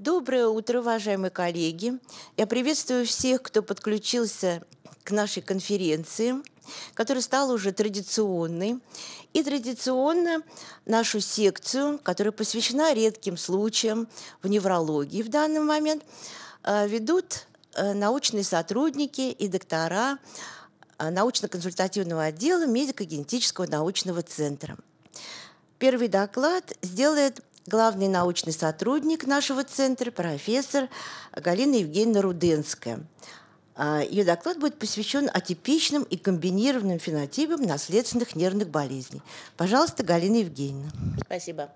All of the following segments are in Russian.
Доброе утро, уважаемые коллеги. Я приветствую всех, кто подключился к нашей конференции, которая стала уже традиционной. И традиционно нашу секцию, которая посвящена редким случаям в неврологии в данный момент, э, ведут э, научные сотрудники и доктора э, научно-консультативного отдела медико-генетического научного центра. Первый доклад сделает главный научный сотрудник нашего центра, профессор Галина Евгеньевна Руденская. А, Ее доклад будет посвящен атипичным и комбинированным фенотипам наследственных нервных болезней. Пожалуйста, Галина Евгеньевна. Спасибо.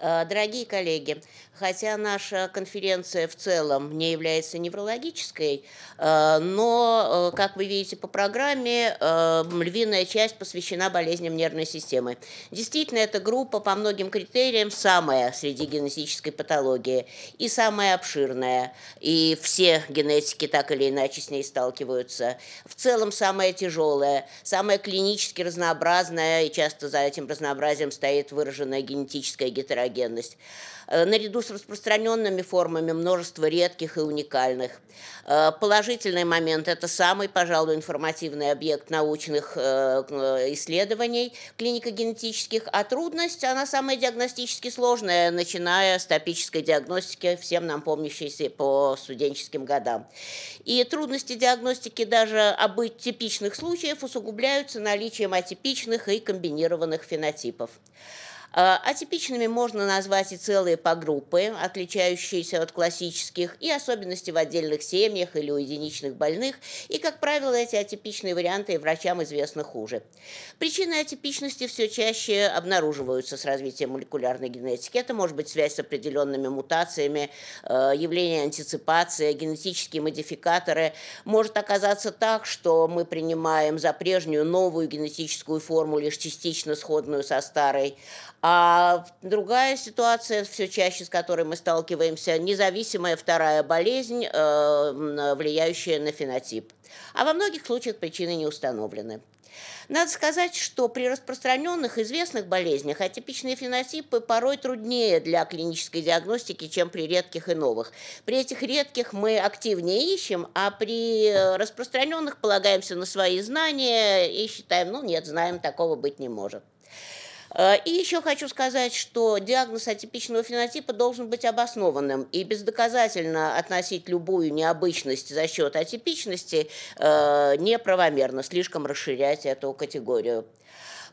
Э, дорогие коллеги, хотя наша конференция в целом не является неврологической, э, но, э, как вы видите по программе, эм, львиная часть посвящена болезням нервной системы. Действительно, эта группа по многим критериям самая среди генетической патологии и самая обширная. И все генетики так или иначе с ней сталкиваются. В целом, самая тяжелая, самая клинически разнообразная, и часто за этим разнообразием стоит выраженная генетическая гетерогенность антропогенность, э, наряду с распространенными формами множество редких и уникальных. Э, положительный момент – это самый, пожалуй, информативный объект научных э, исследований клиника генетических а трудность, она самая диагностически сложная, начиная с топической диагностики, всем нам помнящейся по студенческим годам. И трудности диагностики даже обычных типичных случаев усугубляются наличием атипичных и комбинированных фенотипов. А, атипичными можно назвать и целые погруппы, отличающиеся от классических, и особенности в отдельных семьях или у единичных больных, и, как правило, эти атипичные варианты врачам известны хуже. Причины атипичности все чаще обнаруживаются с развитием молекулярной генетики. Это может быть связь с определенными мутациями, э, явление антиципации, генетические модификаторы. Может оказаться так, что мы принимаем за прежнюю новую генетическую форму, лишь частично сходную со старой, а другая ситуация, все чаще с которой мы сталкиваемся, независимая вторая болезнь, э, влияющая на фенотип. А во многих случаях причины не установлены. Надо сказать, что при распространенных известных болезнях атипичные фенотипы порой труднее для клинической диагностики, чем при редких и новых. При этих редких мы активнее ищем, а при распространенных полагаемся на свои знания и считаем, ну нет, знаем, такого быть не может. Э, и еще хочу сказать, что диагноз атипичного фенотипа должен быть обоснованным, и бездоказательно относить любую необычность за счет атипичности э, неправомерно, слишком расширять эту категорию.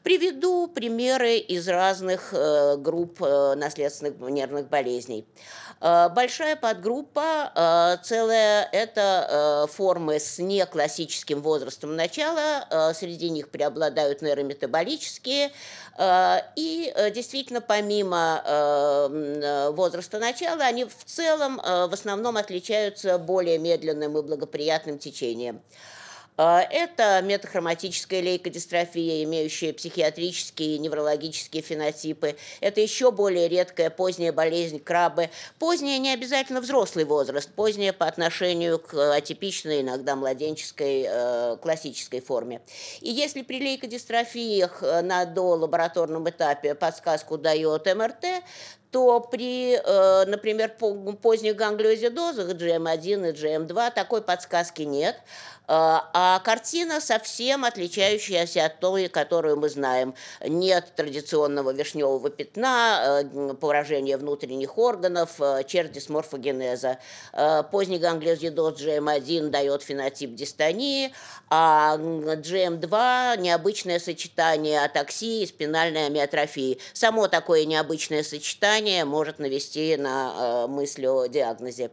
Приведу примеры из разных э, групп наследственных нервных болезней. большая подгруппа, целая, это формы с неклассическим возрастом начала. Среди них преобладают нейрометаболические, Э, и э, действительно, помимо эм, э, возраста начала, они в целом в основном отличаются более медленным и благоприятным течением. А, это метахроматическая лейкодистрофия, имеющая психиатрические и неврологические фенотипы. Это еще более редкая поздняя болезнь крабы. Поздняя не обязательно взрослый возраст, поздняя по отношению к атипичной, иногда младенческой, э, классической форме. И если при лейкодистрофиях э, на долабораторном этапе подсказку дает МРТ, то при, э, например, поздних ганглиозидозах GM1 и GM2 такой подсказки нет. А, а картина совсем отличающаяся от той, которую мы знаем. Нет традиционного вишневого пятна, а, поражения внутренних органов, а, черти с морфогенеза. Поздний ганглиозидоз GM1 эм дает фенотип дистонии, а GM2 эм – необычное сочетание атаксии и спинальной амиотрофии. Само такое необычное сочетание может навести на мысль о диагнозе.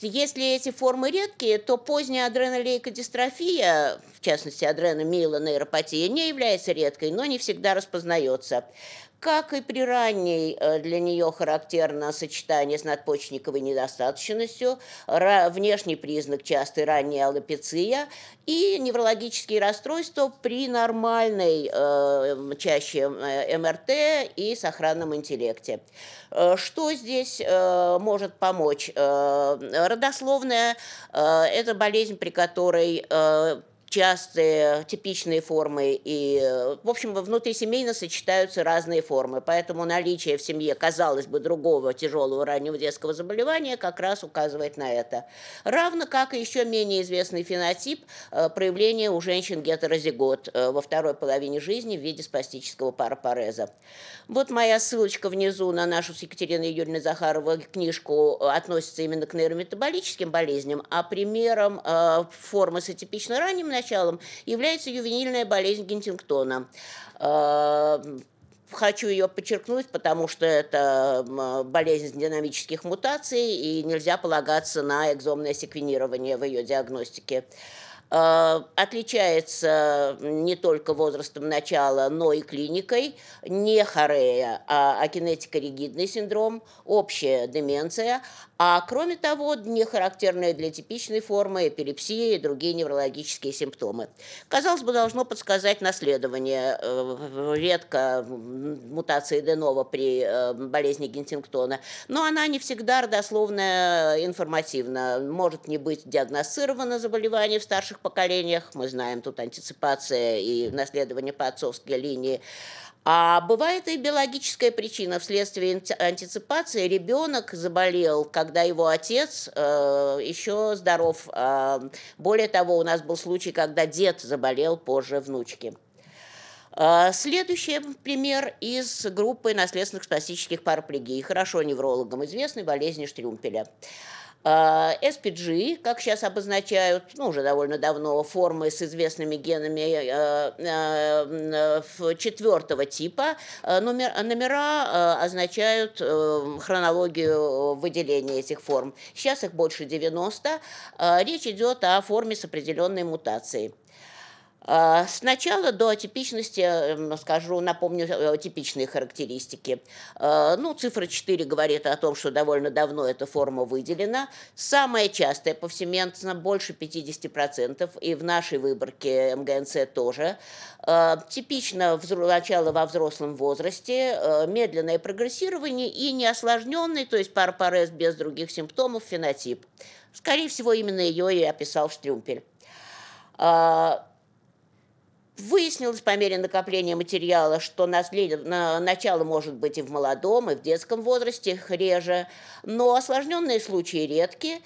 Если эти формы редкие, то поздняя адренолейкодистрофия, в частности адреномиелонейропатия, не является редкой, но не всегда распознается как и при ранней э, для нее характерно сочетание с надпочечниковой недостаточностью, внешний признак частой ранней аллопеция и неврологические расстройства при нормальной э, чаще э, МРТ и сохранном интеллекте. Что здесь может помочь? родословная это болезнь, при которой частые, э, типичные формы. И, э, в общем, внутрисемейно сочетаются разные формы. Поэтому наличие в семье, казалось бы, другого тяжелого раннего детского заболевания как раз указывает на это. Равно как и еще менее известный фенотип э, проявления у женщин гетерозигот во второй половине жизни в виде спастического парапареза. Вот моя ссылочка внизу на нашу с Екатериной Юрьевной Захаровой книжку относится именно к нейрометаболическим болезням, а примером формы с атипично ранним началом является ювенильная болезнь Гентингтона э, хочу ее подчеркнуть, потому что это болезнь динамических мутаций, и нельзя полагаться на экзомное секвенирование в ее диагностике. Э, отличается не только возрастом начала, но и клиникой. Не хорея, а акинетико-ригидный синдром, общая деменция. А кроме того, не характерные для типичной формы эпилепсии и другие неврологические симптомы. Казалось бы, должно подсказать наследование. Э, редко мутации Денова при э, болезни Гентингтона. Но она не всегда родословная информативна. Может не быть диагностирована заболевание в старших поколениях, мы знаем, тут антиципация и наследование по отцовской линии, а бывает и биологическая причина. Вследствие антиципации ребенок заболел, когда его отец э, еще здоров. Э, более того, у нас был случай, когда дед заболел позже внучки. А, следующий пример из группы наследственных спастических параплегий, хорошо неврологам известной болезни Штрюмпеля. А, SPG, как сейчас обозначают, ну, уже довольно давно, формы с известными генами э, э, э, четвертого типа, а, номер, номера означают хронологию выделения этих форм. Сейчас их больше 90. А, речь идет о форме с определенной мутацией. Э, сначала до типичности, эм, скажу, напомню э, типичные характеристики. Э, ну, цифра 4 говорит о том, что довольно давно эта форма выделена. Самая частая повсеместно, больше 50%, и в нашей выборке МГНЦ тоже. Типично начало во взрослом возрасте, медленное прогрессирование и неосложненный, то есть парпорез без других симптомов, фенотип. Скорее всего, именно ее и описал Штрюмпель. Выяснилось по мере накопления материала, что наследие, начало может быть и в молодом, и в детском возрасте реже, но осложненные случаи редки.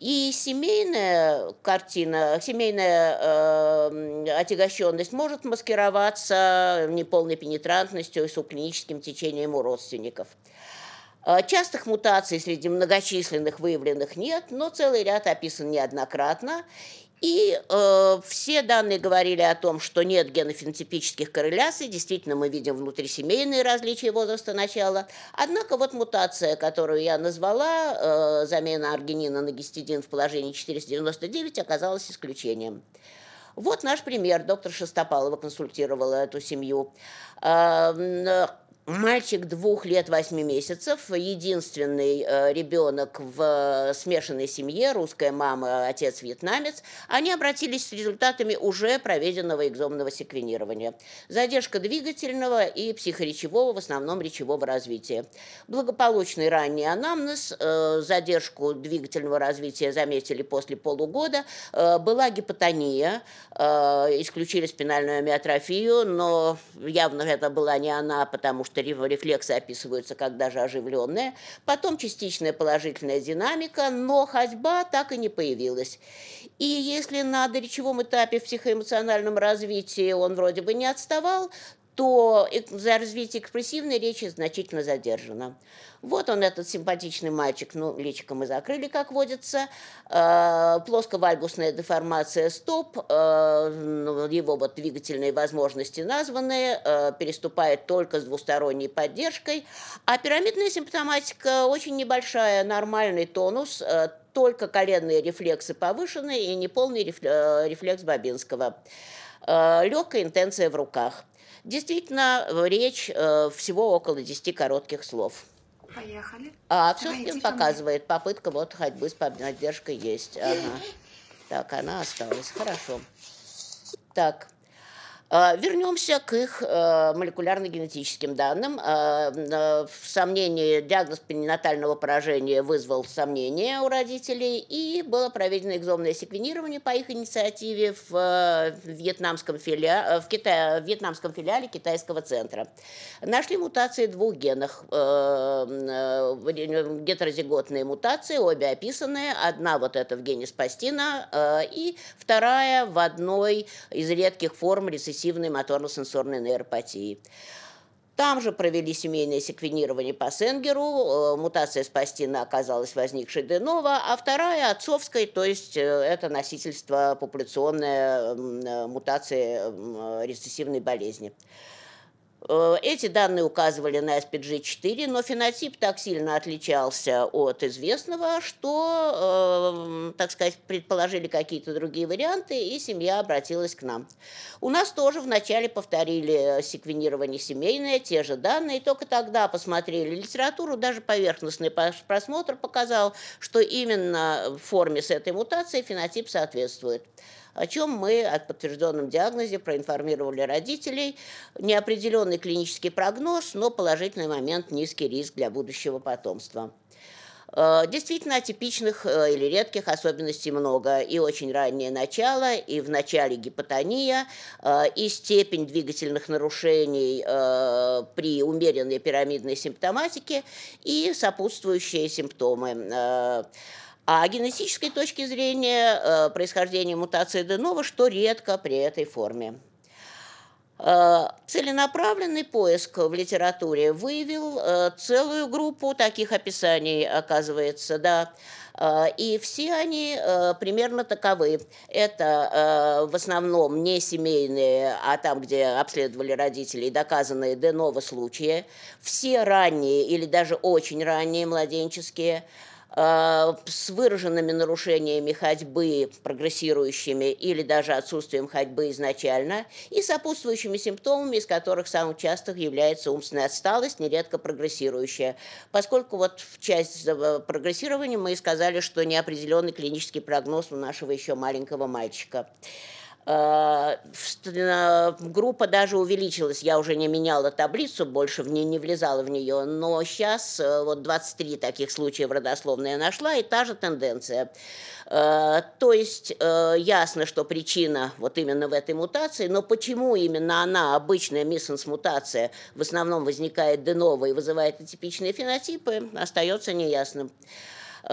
И семейная картина, семейная э, отягощенность может маскироваться неполной пенетрантностью и субклиническим течением у родственников. Э, частых мутаций среди многочисленных выявленных нет, но целый ряд описан неоднократно. И э, все данные говорили о том, что нет генофенотипических корреляций, действительно мы видим внутрисемейные различия возраста начала. Однако вот мутация, которую я назвала, э, замена аргинина на гистидин в положении 499 оказалась исключением. Вот наш пример. Доктор Шестопалова консультировала эту семью. Э, э, Мальчик двух лет восьми месяцев, единственный э, ребенок в э, смешанной семье, русская мама, отец вьетнамец, они обратились с результатами уже проведенного экзомного секвенирования. Задержка двигательного и психоречевого, в основном речевого развития. Благополучный ранний анамнез, э, задержку двигательного развития заметили после полугода, э, была гипотония, э, исключили спинальную амиотрофию но явно это была не она, потому что что рефлексы описываются как даже оживленные, потом частичная положительная динамика, но ходьба так и не появилась. И если на речевом этапе в психоэмоциональном развитии он вроде бы не отставал, то за развитие экспрессивной речи значительно задержано. Вот он, этот симпатичный мальчик, ну, личико мы закрыли, как водится. Э, плосковальгусная деформация стоп, э, ну, его вот двигательные возможности названы, э, переступает только с двусторонней поддержкой. А пирамидная симптоматика очень небольшая, нормальный тонус, э, только коленные рефлексы повышены и неполный рефлекс Бабинского. легкая интенция в руках – Действительно, э, речь э, всего около 10 коротких слов. Поехали. А все Давайте показывает. Попытка вот ходьбы с поддержкой есть. Ага. Так, она осталась. Хорошо. Так, Э, вернемся к их э, молекулярно-генетическим данным. Э, в сомнении диагноз перинатального поражения вызвал сомнения у родителей, и было проведено экзомное секвенирование по их инициативе в вьетнамском филиале, в Кита... в вьетнамском филиале китайского центра. Нашли мутации двух генах, гетерозиготные мутации, обе описанные. Одна вот эта в гене спастина, и вторая в одной из редких форм рецессии прогрессивной моторно-сенсорной нейропатии. Там же провели семейное секвенирование по Сенгеру, э, мутация спастина оказалась возникшей Денова, а вторая отцовской, то есть э, это носительство популяционная э, мутации рецессивной болезни. Э, эти данные указывали на SPG-4, но фенотип так сильно отличался от известного, что, э, так сказать, предположили какие-то другие варианты, и семья обратилась к нам. У нас тоже вначале повторили секвенирование семейное, те же данные, только тогда посмотрели литературу, даже поверхностный просмотр показал, что именно в форме с этой мутацией фенотип соответствует о чем мы о подтвержденном диагнозе проинформировали родителей. Неопределенный клинический прогноз, но положительный момент – низкий риск для будущего потомства. Э, действительно, атипичных э, или редких особенностей много. И очень раннее начало, и в начале гипотония, э, и степень двигательных нарушений при умеренной пирамидной симптоматике, и сопутствующие симптомы а генетической точки зрения э, происхождение мутации Денова, что редко при этой форме. Э, целенаправленный поиск в литературе выявил э, целую группу таких описаний, оказывается, да. И все они примерно таковы. Это в основном не семейные, а там, где обследовали родителей, доказанные деново случаи. Все ранние или даже очень ранние младенческие – Э, с выраженными нарушениями ходьбы, прогрессирующими или даже отсутствием ходьбы изначально, и сопутствующими симптомами, из которых самым частых является умственная отсталость, нередко прогрессирующая. Поскольку вот в часть э, прогрессирования мы и сказали, что неопределенный клинический прогноз у нашего еще маленького мальчика. Э, э, группа даже увеличилась. Я уже не меняла таблицу, больше в ней не влезала в нее. Но сейчас э, вот 23 таких случая родословной я нашла, и та же тенденция. То есть ясно, что причина вот именно в этой мутации, но почему именно она, обычная миссенс-мутация, в основном возникает деново и вызывает атипичные фенотипы, остается неясным.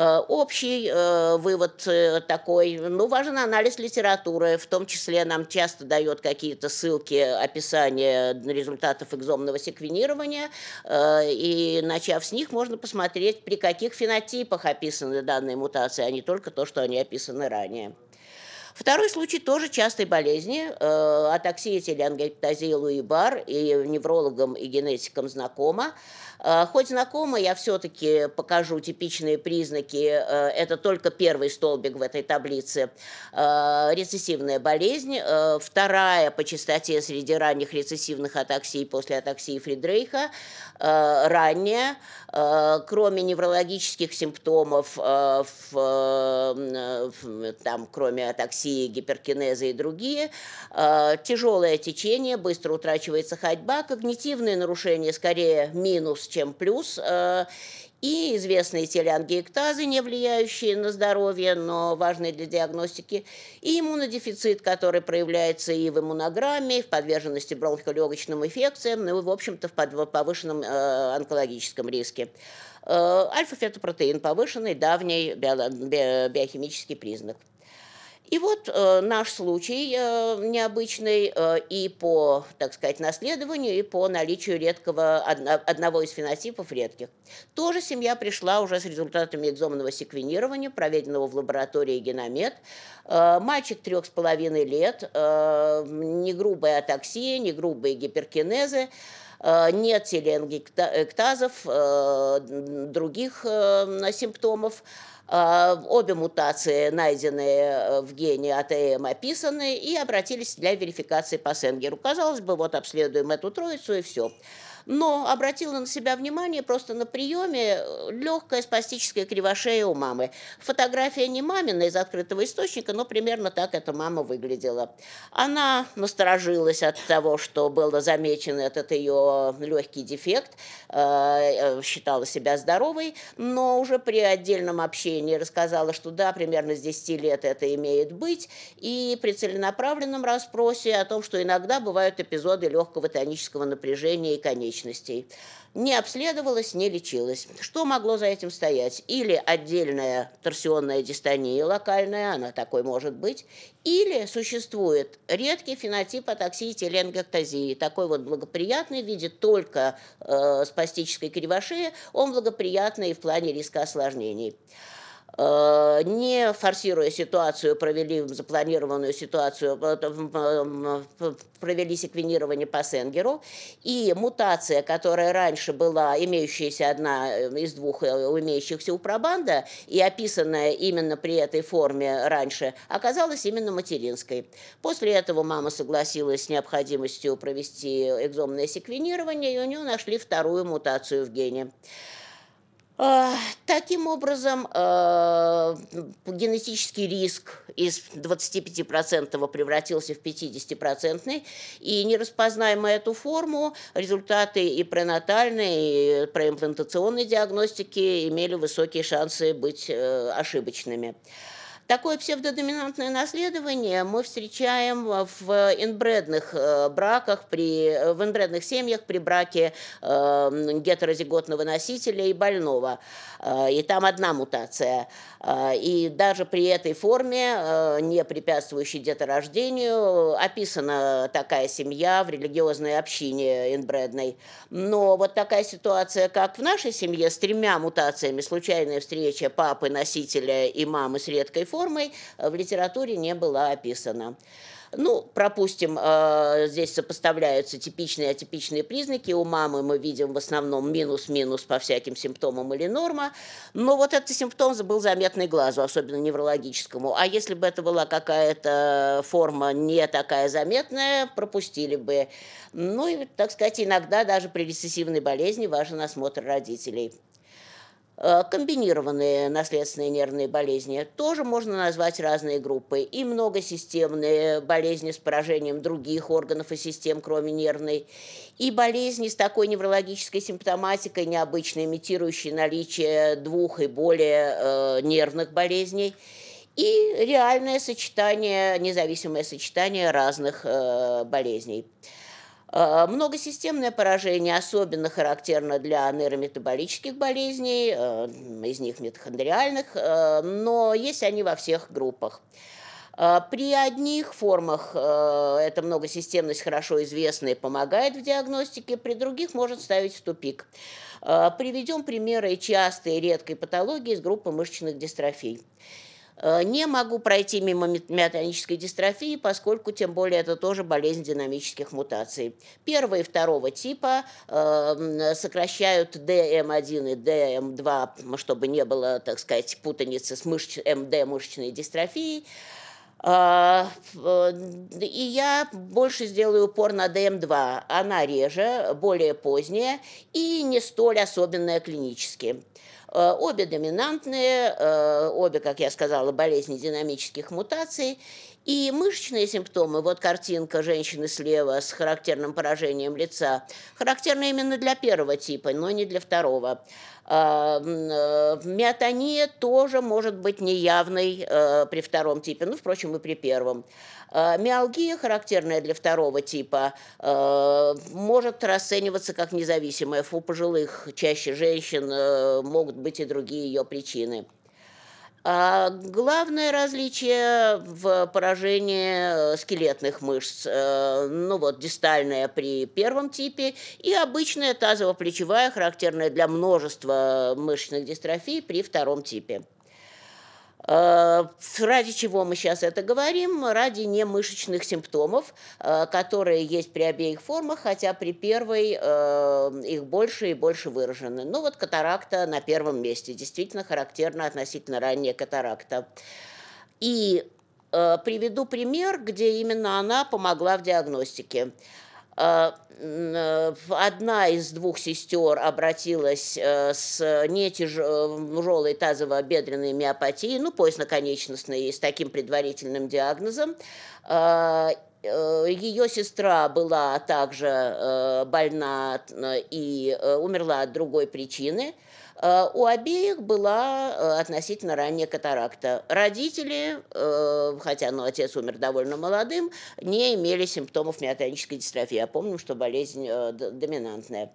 Э, общий э, вывод э, такой, ну, важен анализ литературы, в том числе нам часто дает какие-то ссылки, описания результатов экзомного секвенирования, и начав с них, можно посмотреть, при каких фенотипах описаны данные мутации, а не только то, что они описаны ранее. Второй случай тоже частой болезни, э, атаксия телеангектазии Луи-Бар, и неврологам, и генетикам знакома. Э, хоть знакомо, я все-таки покажу типичные признаки. Э, это только первый столбик в этой таблице. Э, рецессивная болезнь. Вторая по частоте среди ранних рецессивных атаксий после атаксии Фридрейха. Ранняя. Кроме неврологических симптомов, там, кроме атаксии, гиперкинеза и другие, тяжелое течение, быстро утрачивается ходьба, когнитивные нарушения скорее минус, чем плюс. Э, и известные телеангиектазы, не влияющие на здоровье, но важные для диагностики. И иммунодефицит, который проявляется и в иммунограмме, и в подверженности бронхолегочным инфекциям, ну и, в общем-то, в повышенном э, онкологическом риске. Э, альфа-фетопротеин повышенный, давний биохимический признак. И вот э, наш случай э, необычный э, и по, так сказать, наследованию, и по наличию редкого, одно, одного из фенотипов редких. Тоже семья пришла уже с результатами экзомного секвенирования, проведенного в лаборатории геномет. Э, мальчик трех с половиной лет, э, не грубая атаксия, не грубые гиперкинезы э, нет теленгектазов, э, других э, симптомов. Э, обе мутации, найденные э, в гене АТМ, описаны и обратились для верификации по Сенгеру. Казалось бы, вот обследуем эту троицу и все но обратила на себя внимание просто на приеме э, легкая спастическая кривошея у мамы. Фотография не мамина из открытого источника, но примерно так эта мама выглядела. Она насторожилась от того, что был замечен этот ее легкий дефект, э, э, считала себя здоровой, но уже при отдельном общении рассказала, что да, примерно с 10 лет это имеет быть, и при целенаправленном расспросе о том, что иногда бывают эпизоды легкого тонического напряжения и конечности сущностей. Не обследовалась, не лечилась. Что могло за этим стоять? Или отдельная торсионная дистония локальная, она такой может быть, или существует редкий фенотип атаксии теленгоктазии, такой вот благоприятный в виде только э, спастической кривошеи, он благоприятный и в плане риска осложнений. Э, не форсируя ситуацию, провели запланированную ситуацию, э, провели секвенирование по Сенгеру, и мутация, которая раньше была имеющаяся одна э, из двух имеющихся у пробанда, и описанная именно при этой форме раньше, оказалась именно материнской. После этого мама согласилась с необходимостью провести экзомное секвенирование, и у нее нашли вторую мутацию в гене. Э, таким образом, э, генетический риск из 25% превратился в 50%, и не эту форму, результаты и пренатальной, и проимплантационной диагностики имели высокие шансы быть э, ошибочными. Такое псевдодоминантное наследование мы встречаем э, в инбредных э, браках, при, э, в инбредных семьях при браке гетерозиготного носителя и больного. И там одна мутация. А, и даже при этой форме, а, не препятствующей деторождению, описана такая семья в религиозной общине инбредной. Но вот такая ситуация, как в нашей семье, с тремя мутациями, случайная встреча папы, носителя и мамы с редкой формой, в литературе не была описана. Ну, пропустим, э, здесь сопоставляются типичные и атипичные признаки. У мамы мы видим в основном минус-минус по всяким симптомам или норма. Но вот этот симптом был заметный глазу, особенно неврологическому. А если бы это была какая-то форма не такая заметная, пропустили бы. Ну и, так сказать, иногда даже при рецессивной болезни важен осмотр родителей. Э, комбинированные наследственные нервные болезни тоже можно назвать разные группы. И многосистемные болезни с поражением других органов и систем, кроме нервной. И болезни с такой неврологической симптоматикой, необычно имитирующей наличие двух и более э, нервных болезней. И реальное сочетание, независимое сочетание разных э, болезней. Э, многосистемное поражение особенно характерно для нейрометаболических болезней, э, из них митохондриальных, э, но есть они во всех группах. При одних формах эта многосистемность хорошо известна и помогает в диагностике, при других может ставить в тупик. Приведем примеры частой и редкой патологии из группы мышечных дистрофий. Э, не могу пройти мимо миотонической дистрофии, поскольку, тем более, это тоже болезнь динамических мутаций. Первого и второго типа э, сокращают DM1 и DM2, чтобы не было, так сказать, путаницы с мышч... МД мышечной дистрофией. А, э, и я больше сделаю упор на ДМ2. Она реже, более поздняя и не столь особенная клинически. Э, обе доминантные, э, обе, как я сказала, болезни динамических мутаций. И мышечные симптомы, вот картинка женщины слева с характерным поражением лица, характерны именно для первого типа, но не для второго. Э, миотония тоже может быть неявной при втором типе, ну, впрочем, и при первом. Э, миалгия, характерная для второго типа, э, может расцениваться как независимая. У пожилых чаще женщин э, могут быть и другие ее причины. А главное различие в поражении скелетных мышц, ну вот дистальная при первом типе и обычная тазово-плечевая, характерная для множества мышечных дистрофий при втором типе. Э, ради чего мы сейчас это говорим? Ради немышечных симптомов, э, которые есть при обеих формах, хотя при первой э, их больше и больше выражены. Ну вот катаракта на первом месте. Действительно характерна относительно ранняя катаракта. И приведу пример, где именно она помогла в диагностике. А, э, одна из двух сестер обратилась э, с не тяжелой тазово-бедренной миопатией, ну, поясноконечностной, с таким предварительным диагнозом. А, э, ее сестра была также больна и умерла от другой причины – Э, у обеих была э, относительно ранняя катаракта. Родители, э, хотя ну, отец умер довольно молодым, не имели симптомов миотонической дистрофии. Я помню, что болезнь доминантная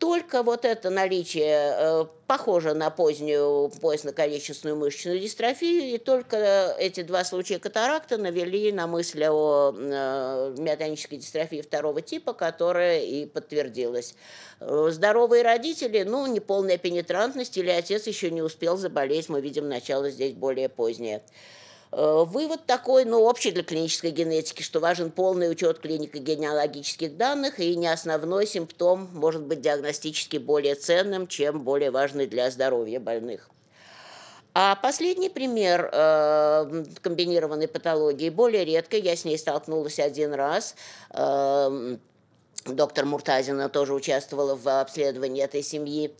только вот это наличие э, похоже на позднюю поясно-конечностную мышечную дистрофию, и только эти два случая катаракта навели на мысль о э, миотонической дистрофии второго типа, которая и подтвердилась. Э, здоровые родители, ну, неполная пенетрантность, или отец еще не успел заболеть, мы видим начало здесь более позднее. Э, вывод такой, ну, общий для клинической генетики, что важен полный учет клиника генеалогических данных, и не основной симптом может быть диагностически более ценным, чем более важный для здоровья больных. А последний пример э, комбинированной патологии более редко, я с ней столкнулась один раз. Э, доктор Муртазина тоже участвовала в обследовании этой семьи. Э,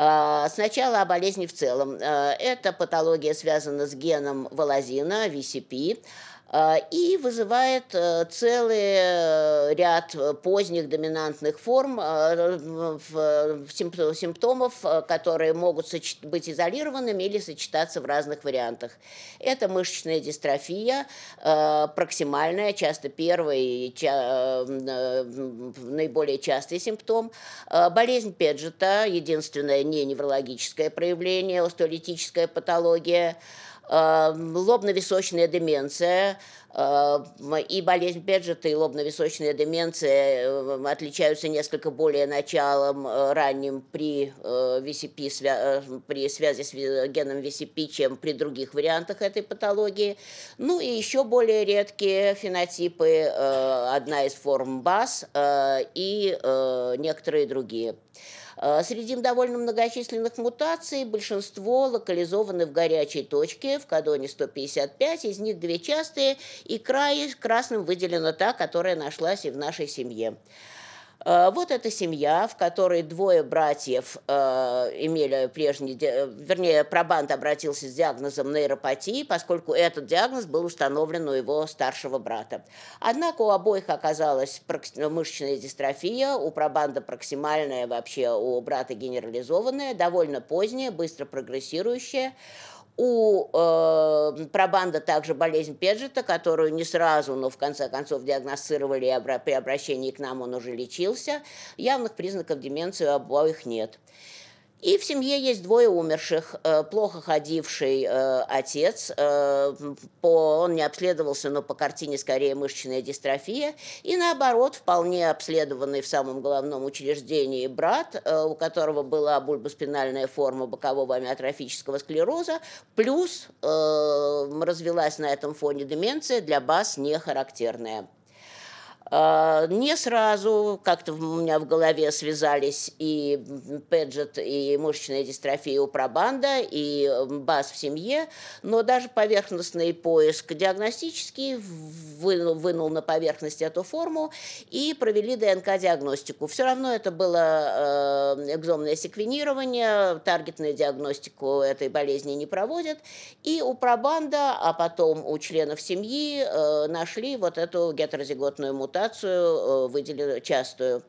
а, сначала о болезни в целом. А, эта патология связана с геном волозина, VCP, а, и вызывает э, целый э, ряд поздних доминантных форм симптомов, э, которые могут быть изолированными или сочетаться в разных вариантах. Это мышечная дистрофия, проксимальная, часто первый, наиболее частый симптом, болезнь Педжета, единственная не неврологическое проявление, остеолитическая патология, эм, лобно-височная деменция, эм, и болезнь Беджета, и лобно-височная деменция эм, отличаются несколько более началом э, ранним при, VCP, э, э, при связи с геном VCP, чем при других вариантах этой патологии. Ну и еще более редкие фенотипы, одна из форм БАС и некоторые другие. Э, среди довольно многочисленных мутаций большинство локализованы в горячей точке, в кадоне 155, из них две частые, и край красным выделена та, которая нашлась и в нашей семье. Э, вот эта семья, в которой двое братьев э, имели прежний, вернее, пробант обратился с диагнозом нейропатии, поскольку этот диагноз был установлен у его старшего брата. Однако у обоих оказалась мышечная дистрофия, у пробанда проксимальная, вообще у брата генерализованная, довольно поздняя, быстро прогрессирующая. У э, пробанда также болезнь Педжета, которую не сразу, но в конце концов диагностировали, и при обращении к нам он уже лечился. Явных признаков деменции у обоих нет. И в семье есть двое умерших. Э, плохо ходивший э, отец, э, он не обследовался, но по картине скорее мышечная дистрофия. И наоборот, вполне обследованный в самом головном учреждении брат, у которого была бульбоспинальная форма бокового амиотрофического склероза, плюс развелась на этом фоне деменция, для баз нехарактерная. А, не сразу, как-то у меня в голове связались и Педжет, и мышечная дистрофия у пробанда, и бас в семье, но даже поверхностный поиск диагностический вынул, вынул на поверхность эту форму и провели ДНК-диагностику. Все равно это было эм, экзомное секвенирование, таргетную диагностику этой болезни не проводят, и у пробанда, а потом у членов семьи э, нашли вот эту гетерозиготную мутацию консультацию э, выделили частую.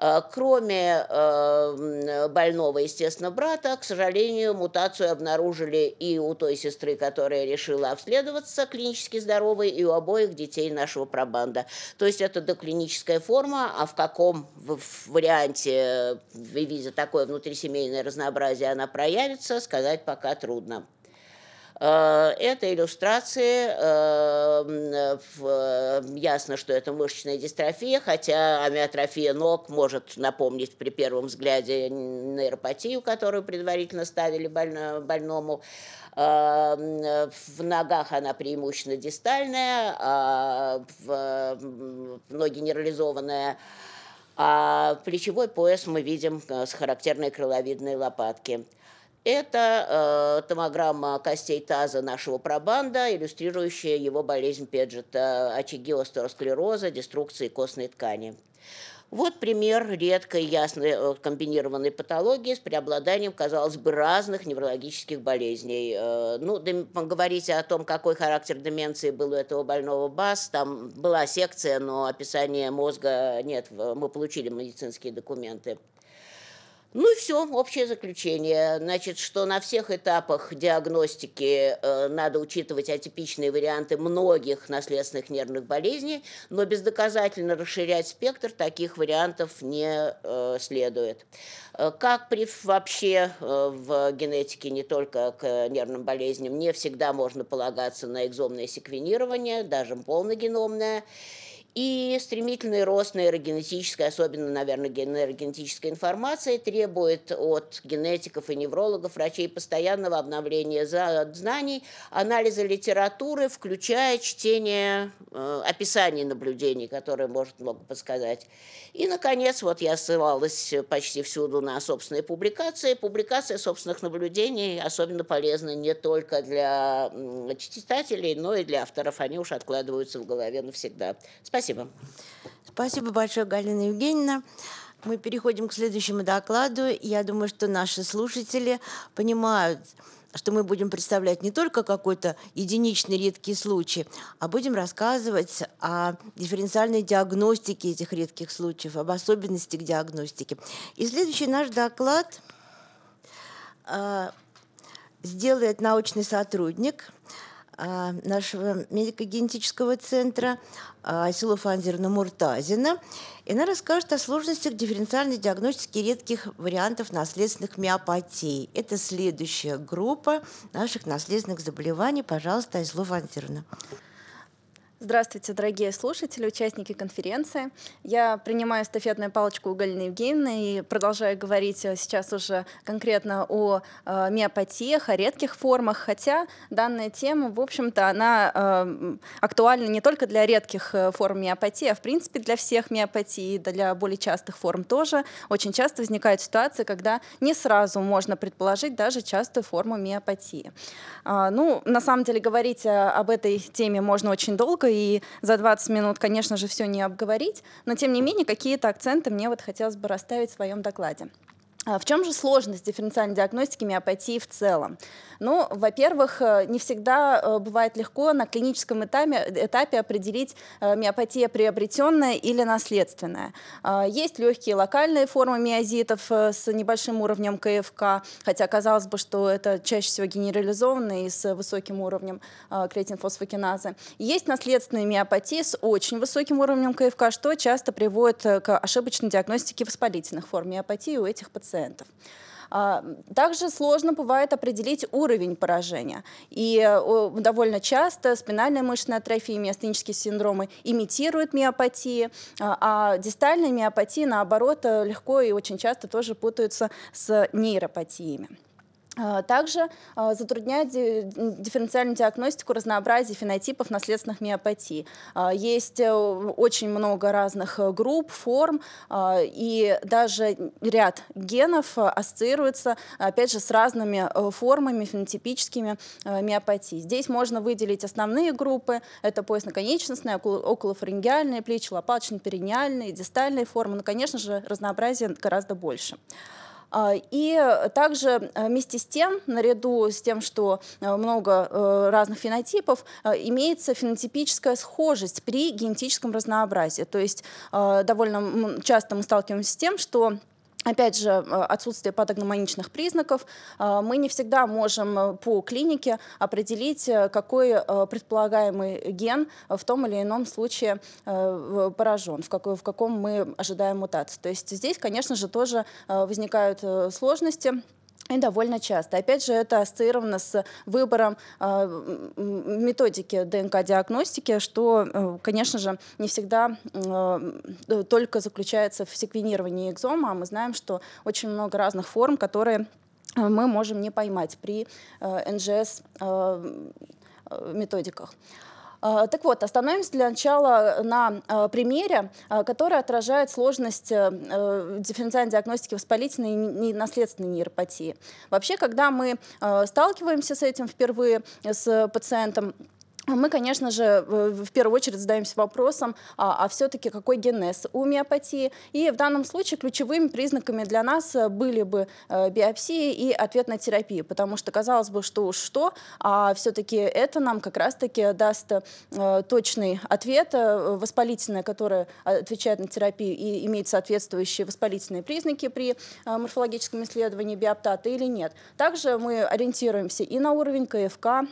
Э, кроме э, больного, естественно, брата, к сожалению, мутацию обнаружили и у той сестры, которая решила обследоваться, клинически здоровой, и у обоих детей нашего пробанда. То есть это доклиническая форма, а в каком варианте, видя такое внутрисемейное разнообразие, она проявится, сказать пока трудно. Э, это иллюстрации, э, э, ясно, что это мышечная дистрофия, хотя амиотрофия ног может напомнить при первом взгляде нейропатию, которую предварительно ставили больному. В ногах она преимущественно дистальная, а но генерализованная. А плечевой пояс мы видим с характерной крыловидной лопатки. Это э, томограмма костей таза нашего пробанда, иллюстрирующая его болезнь Педжета, очаги остеосклероза, деструкции костной ткани. Вот пример редкой ясной э, комбинированной патологии с преобладанием, казалось бы, разных неврологических болезней. Э, ну, говорить о том, какой характер деменции был у этого больного БАС, там была секция, но описание мозга нет, мы получили медицинские документы. Ну и все, общее заключение. Значит, что на всех этапах диагностики э, надо учитывать атипичные варианты многих наследственных нервных болезней, но бездоказательно расширять спектр таких вариантов не э, следует. Э, как при, вообще э, в генетике не только к нервным болезням, не всегда можно полагаться на экзомное секвенирование, даже полногеномное. И стремительный рост нейрогенетической, особенно, наверное, нейрогенетической информации требует от генетиков и неврологов, врачей постоянного обновления знаний, анализа литературы, включая чтение э, описаний наблюдений, которые может, много подсказать и, наконец, вот я ссылалась э, почти всюду на собственные публикации. Публикация собственных наблюдений особенно полезна не только для читателей, но и для авторов. Они уж откладываются в голове навсегда. Спасибо. Спасибо большое, Галина Евгеньевна. Мы переходим к следующему докладу. Я думаю, что наши слушатели понимают, что мы будем представлять не только какой-то единичный редкий случай, а будем рассказывать о дифференциальной диагностике этих редких случаев, об особенностях диагностики. И следующий наш доклад э, сделает научный сотрудник – а, нашего медико-генетического центра а, Силуфа Андерна Муртазина. И она расскажет о сложностях дифференциальной диагностики редких вариантов наследственных миопатий. Это следующая группа наших наследственных заболеваний. Пожалуйста, Айслова Андерна. Здравствуйте, дорогие слушатели, участники конференции. Я принимаю эстафетную палочку у Галины Евгеньевны и продолжаю говорить сейчас уже конкретно о э, миопатиях, о редких формах, хотя данная тема, в общем-то, она э, актуальна не только для редких э, форм миопатии, а в принципе для всех миопатий, для более частых форм тоже. Очень часто возникают ситуации, когда не сразу можно предположить даже частую форму миопатии. Э, ну, на самом деле говорить э, об этой теме можно очень долго, и за 20 минут, конечно же, все не обговорить, но тем не менее какие-то акценты мне вот хотелось бы расставить в своем докладе. А в чем же сложность дифференциальной диагностики миопатии в целом? Ну, во-первых, э, не всегда э, бывает легко на клиническом этапе, этапе определить э, миопатия приобретенная или наследственная. А, есть легкие локальные формы миозитов с небольшим уровнем КФК, хотя казалось бы, что это чаще всего генерализованные с высоким уровнем креатинфосфокиназы. Есть наследственные миопатии с очень высоким уровнем КФК, что часто приводит к ошибочной диагностике воспалительных форм миопатии у этих пациентов пациентов. А, также сложно бывает определить уровень поражения. И довольно часто спинальная мышечная атрофия и миостенические синдромы имитируют миопатии, а, а дистальные миопатии, наоборот, э, легко и очень часто тоже путаются с нейропатиями. А, также а, затрудняет дифференциальную диагностику разнообразия фенотипов наследственных миопатий. А, есть э, очень много разных э, групп, форм, и даже ряд генов э, ассоциируется, опять же, с разными формами фенотипическими миопатий. Здесь можно выделить основные группы. Это поясно-конечностные, околофарингеальные, плечи, лопаточные, периниальные, дистальные формы. Но, ну, конечно же, разнообразие гораздо Больше. А, и э, также э, вместе с тем, наряду с тем, что э, много разных фенотипов, имеется фенотипическая схожесть при генетическом разнообразии. То есть довольно часто мы сталкиваемся с тем, что Опять же, э, отсутствие патогномоничных признаков. Э, мы не всегда можем э, по клинике определить, какой предполагаемый ген в том или ином случае поражен, в, какой, в каком мы ожидаем мутацию. То есть здесь, конечно же, тоже возникают сложности. И довольно часто. Опять же, это ассоциировано с выбором э, методики ДНК-диагностики, что, э, конечно же, не всегда э, только заключается в секвенировании экзома, а мы знаем, что очень много разных форм, которые э, мы можем не поймать при э, НЖС э, методиках. Э, Э, так вот, остановимся для начала э, на э, примере, который отражает сложность дифференциальной диагностики воспалительной и наследственной нейропатии. Вообще, когда мы сталкиваемся с этим впервые, с пациентом, а мы, конечно же, в первую очередь задаемся вопросом, а, а все-таки какой генез у миопатии. И в данном случае ключевыми признаками для нас были бы э, биопсии и ответная терапия, потому что казалось бы, что уж что, а все-таки это нам как раз-таки даст э, точный ответ, э, воспалительное, которое отвечает на терапию и имеет соответствующие воспалительные признаки при морфологическом исследовании биоптата или нет. Также мы ориентируемся и на уровень КФК,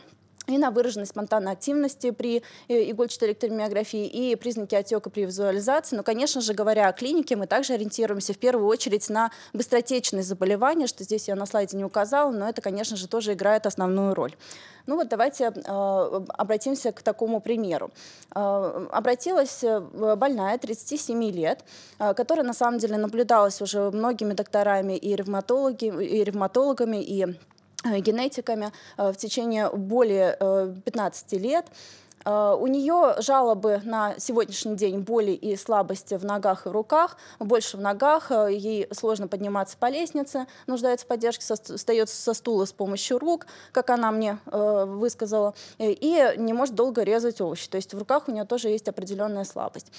и на выраженность спонтанной активности при э, игольчатой электромиографии и признаки отека при визуализации. Но, конечно же, говоря о клинике, мы также ориентируемся в первую очередь на быстротечные заболевания, что здесь я на слайде не указала, но это, конечно же, тоже играет основную роль. Ну вот давайте э, обратимся к такому примеру. Э, обратилась э, больная 37 лет, э, которая на самом деле наблюдалась уже многими докторами и, ревматологи, и ревматологами, и ревматологами, Э, генетиками э, в течение более 15 э, лет. У нее жалобы на сегодняшний день боли и слабости в ногах и руках, больше в ногах, ей сложно подниматься по лестнице, нуждается в поддержке, встает со стула с помощью рук, как она мне высказала, и не может долго резать овощи. То есть в руках у нее тоже есть определенная слабость.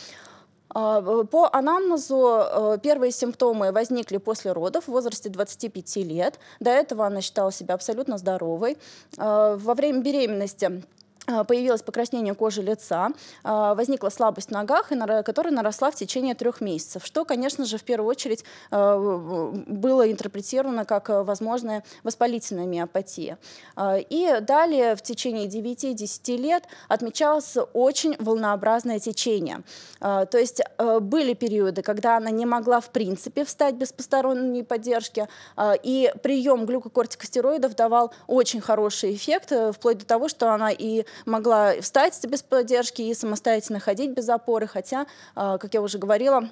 А, по анамнезу э, первые симптомы возникли после родов в возрасте 25 лет. До этого она считала себя абсолютно здоровой. А, во время беременности Э, появилось покраснение кожи лица, э, возникла слабость в ногах, которая наросла в течение трех месяцев, что, конечно же, в первую очередь э, было интерпретировано как возможная воспалительная миопатия. И далее в течение 9-10 лет отмечалось очень волнообразное течение. То есть были периоды, когда она не могла в принципе встать без посторонней поддержки, и прием глюкокортикостероидов давал очень хороший эффект, вплоть до того, что она и могла встать без поддержки и самостоятельно ходить без опоры, хотя, а, как я уже говорила,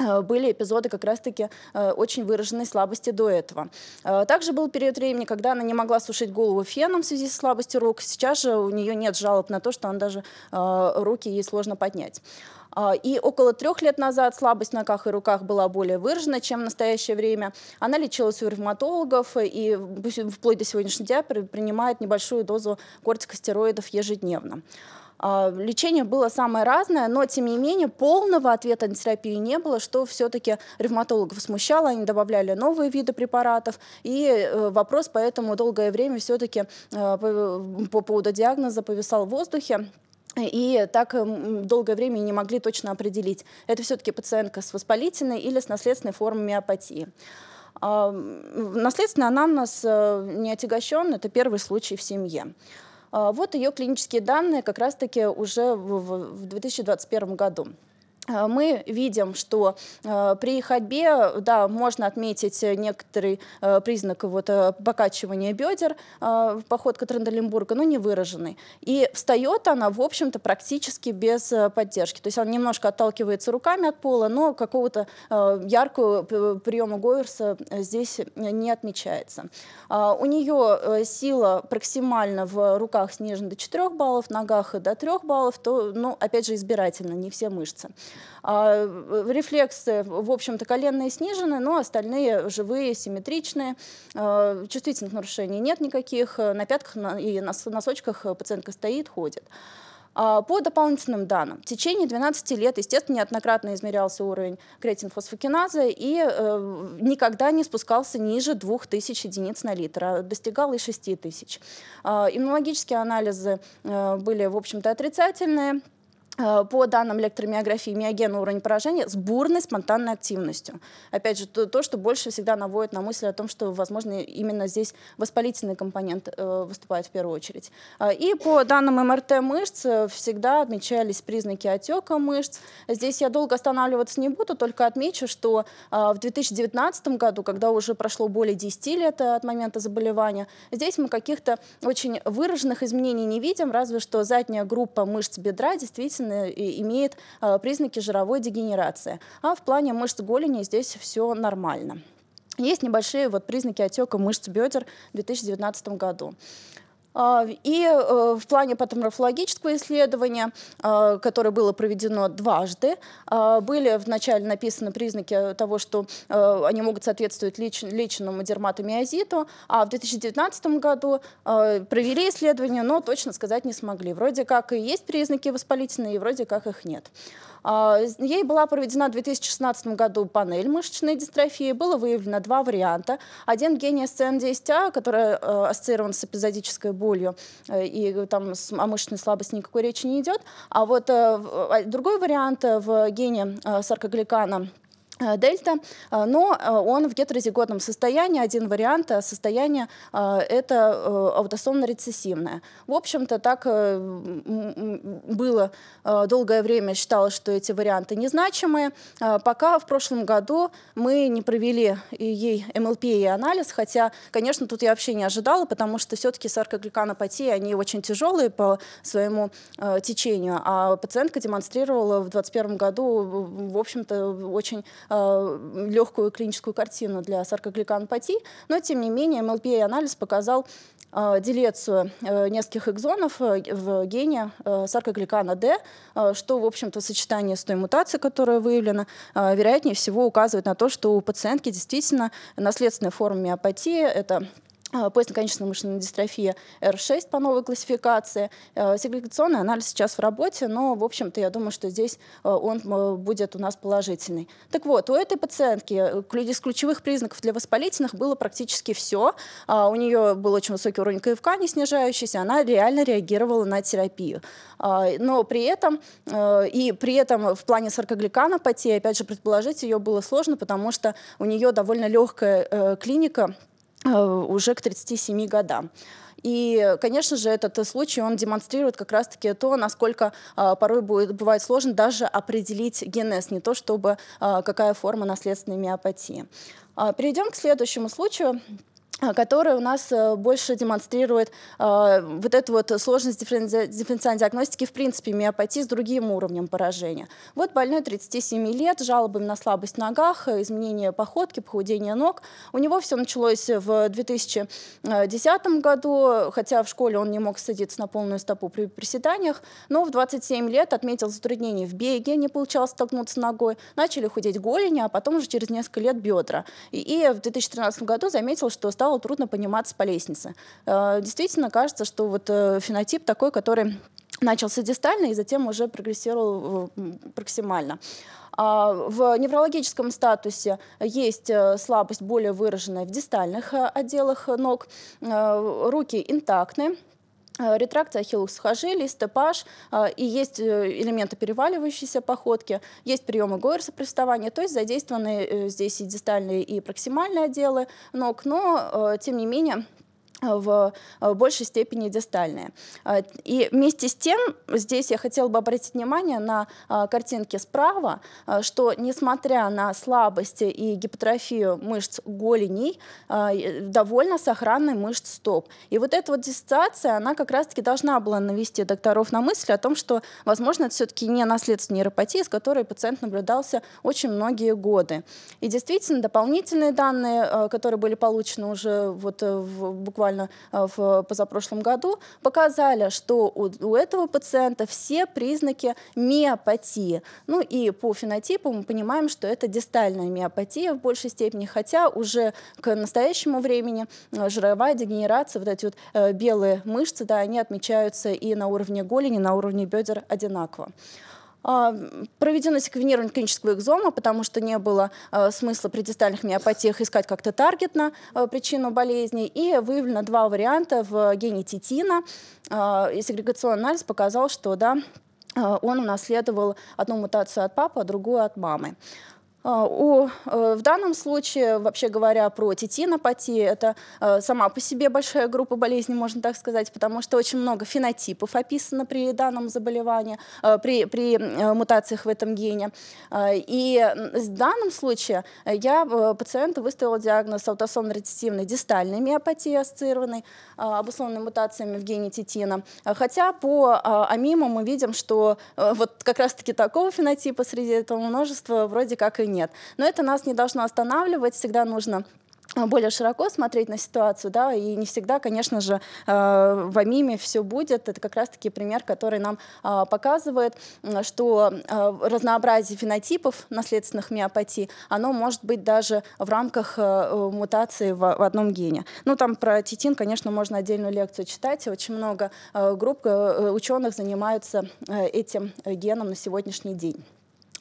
а, были эпизоды как раз-таки а, очень выраженной слабости до этого. Также был период времени, когда она не могла сушить голову феном в связи с слабостью рук. Сейчас же у нее нет жалоб на то, что она даже руки ей сложно поднять. А, и около трех лет назад слабость в ногах и руках была более выражена, чем в настоящее время. Она лечилась у ревматологов и вплоть до сегодняшнего дня принимает небольшую дозу кортикостероидов ежедневно. А, лечение было самое разное, но, тем не менее, полного ответа на терапию не было, что все-таки ревматологов смущало, они добавляли новые виды препаратов, и э, вопрос поэтому долгое время все-таки э, по поводу диагноза повисал в воздухе и так долгое время не могли точно определить, это все-таки пациентка с воспалительной или с наследственной формой миопатии. А, наследственный анамнез э, не отягощен, это первый случай в семье. А, вот ее клинические данные как раз-таки уже в 2021 году. Э, мы видим, что э, при ходьбе, да, можно отметить некоторый э, признак вот, э, покачивания бедер, э, походка Тренделенбурга, но не выраженный. И встает она, в общем-то, практически без э, поддержки. То есть она немножко отталкивается руками от пола, но какого-то яркого приема Говерса здесь не отмечается. А, у нее сила проксимально в руках снижена до 4 баллов, в ногах до 3 баллов, то, ну, опять же, избирательно, не все мышцы. А, рефлексы, в общем-то, коленные снижены, но остальные живые, симметричные. А, чувствительных нарушений нет никаких. На пятках и носочках пациентка стоит, ходит. А, по дополнительным данным, в течение 12 лет, естественно, неоднократно измерялся уровень креатинфосфокиназы и э, никогда не спускался ниже 2000 единиц на литр, а достигал и 6000. Э, иммунологические анализы э, были, в общем-то, отрицательные. Э, по данным электромиографии миоген уровень поражения с бурной спонтанной активностью. Опять же, то, то, что больше всегда наводит на мысль о том, что, возможно, именно здесь воспалительный компонент э, выступает в первую очередь. Э, и по данным МРТ мышц э, всегда отмечались признаки отека мышц. Здесь я долго останавливаться не буду, только отмечу, что э, в 2019 году, когда уже прошло более 10 лет от момента заболевания, здесь мы каких-то очень выраженных изменений не видим, разве что задняя группа мышц бедра действительно соответственно, э, имеет э, признаки жировой дегенерации. А в плане мышц голени здесь все нормально. Есть небольшие вот признаки отека мышц бедер в 2019 году. А, и э, в плане патоморфологического исследования, а, которое было проведено дважды, а, были вначале написаны признаки того, что э, они могут соответствовать лич, личному дерматомиозиту, а в 2019 году э, провели исследование, но точно сказать не смогли. Вроде как и есть признаки воспалительные, и вроде как их нет. А, ей была проведена в 2016 году панель мышечной дистрофии. Было выявлено два варианта. Один гений СЦН-10А, который э, ассоциирован с эпизодической болью, э, и там о мышечной слабости никакой речи не идет. А вот э, а, другой вариант в гене саркогликана – Э, дельта, э, но э, он в гетерозиготном состоянии. Один вариант состояния – это аутосомно-рецессивное. В общем-то, так было долгое время. Считалось, что эти варианты незначимые, пока в прошлом году мы не провели ей МЛП и анализ, хотя, конечно, тут я вообще не ожидала, потому что все-таки саркогликанопатии, они очень тяжелые по своему течению, а пациентка демонстрировала в 2021 году, в общем-то, очень Э, легкую клиническую картину для саркогликанопатии, но тем не менее МЛП-анализ показал э, делецию э, нескольких экзонов в гене саркогликана D, что, в общем-то, сочетание с той мутацией, которая выявлена, вероятнее всего указывает на то, что у пациентки действительно наследственная форма миопатии, это а, поясно конечно, мышечная дистрофия R6 по новой классификации. Э, сегрегационный анализ сейчас в работе, но, в общем-то, я думаю, что здесь э, он э, будет у нас положительный. Так вот, у этой пациентки из ключевых признаков для воспалительных было практически все. А, у нее был очень высокий уровень КФК, не снижающийся, она реально реагировала на терапию. А, но при этом, и при этом в плане саркогликанопатии, опять же, предположить ее было сложно, потому что у нее довольно легкая клиника, Э, уже к 37 годам. И, конечно же, этот э, случай, он демонстрирует как раз-таки то, насколько э, порой будет, бывает сложно даже определить генез, не то чтобы э, какая форма наследственной миопатии. Э, перейдем к следующему случаю. А, которая у нас э, больше демонстрирует э, вот эту вот сложность дифференци... дифференциальной диагностики, в принципе, миопатии с другим уровнем поражения. Вот больной 37 лет, жалобами на слабость в ногах, изменение походки, похудение ног. У него все началось в 2010 году, хотя в школе он не мог садиться на полную стопу при приседаниях, но в 27 лет отметил затруднение в беге, не получал столкнуться ногой, начали худеть голени, а потом уже через несколько лет бедра. И, и в 2013 году заметил, что стал залу трудно подниматься по лестнице. Э, действительно кажется, что вот э, фенотип такой, который начался дистально и затем уже прогрессировал э, проксимально. А, в неврологическом статусе есть слабость более выраженная в дистальных отделах ног, руки интактны, Э, ретракция хилус-сухожилий, степаж, э, и есть э, элементы переваливающейся походки, есть приемы Гойерса при то есть задействованы здесь и дистальные, и проксимальные отделы ног, но тем не менее в большей степени дистальные. А, и вместе с тем, здесь я хотела бы обратить внимание на а, картинке справа, а, что несмотря на слабости и гипотрофию мышц голеней, довольно сохранный мышц стоп. И вот эта вот диссоциация, она как раз-таки должна была навести докторов на мысль о том, что, возможно, это все-таки не наследственная нейропатия, с которой пациент наблюдался очень многие годы. И действительно, дополнительные данные, которые были получены уже вот э, буквально буквально э, в э, позапрошлом году, показали, что у, у этого пациента все признаки миопатии. Ну и по фенотипу мы понимаем, что это дистальная миопатия в большей степени, хотя уже к настоящему времени э, жировая дегенерация, вот эти вот белые мышцы, да, они отмечаются и на уровне голени, и на уровне бедер одинаково. А, Проведено секвенирование клинического экзома, потому что не было а, смысла при дистальных миопатиях искать как-то таргетно а, причину болезни. И выявлено два варианта в гене титина. И сегрегационный анализ показал, что да, он унаследовал одну мутацию от папы, а другую от мамы. А, у, э, в данном случае, вообще говоря про титинопатии это э, сама по себе большая группа болезней, можно так сказать, потому что очень много фенотипов описано при данном заболевании, э, при, при мутациях в этом гене. И в данном случае я пациенту выставила диагноз аутосомно-ретитивной дистальной миопатии, ассоциированной обусловленной мутациями в гене титина, Хотя по амиму мы видим, что вот как раз-таки такого фенотипа среди этого множества вроде как и нет. Но это нас не должно останавливать, всегда нужно э, более широко смотреть на ситуацию, да, и не всегда, конечно же, э, в Амиме все будет. Это как раз-таки пример, который нам э, показывает, что разнообразие фенотипов наследственных миопатий, оно может быть даже в рамках мутации в одном гене. Ну, там про титин, конечно, можно отдельную лекцию читать. Очень много групп ученых занимаются этим геном на сегодняшний день.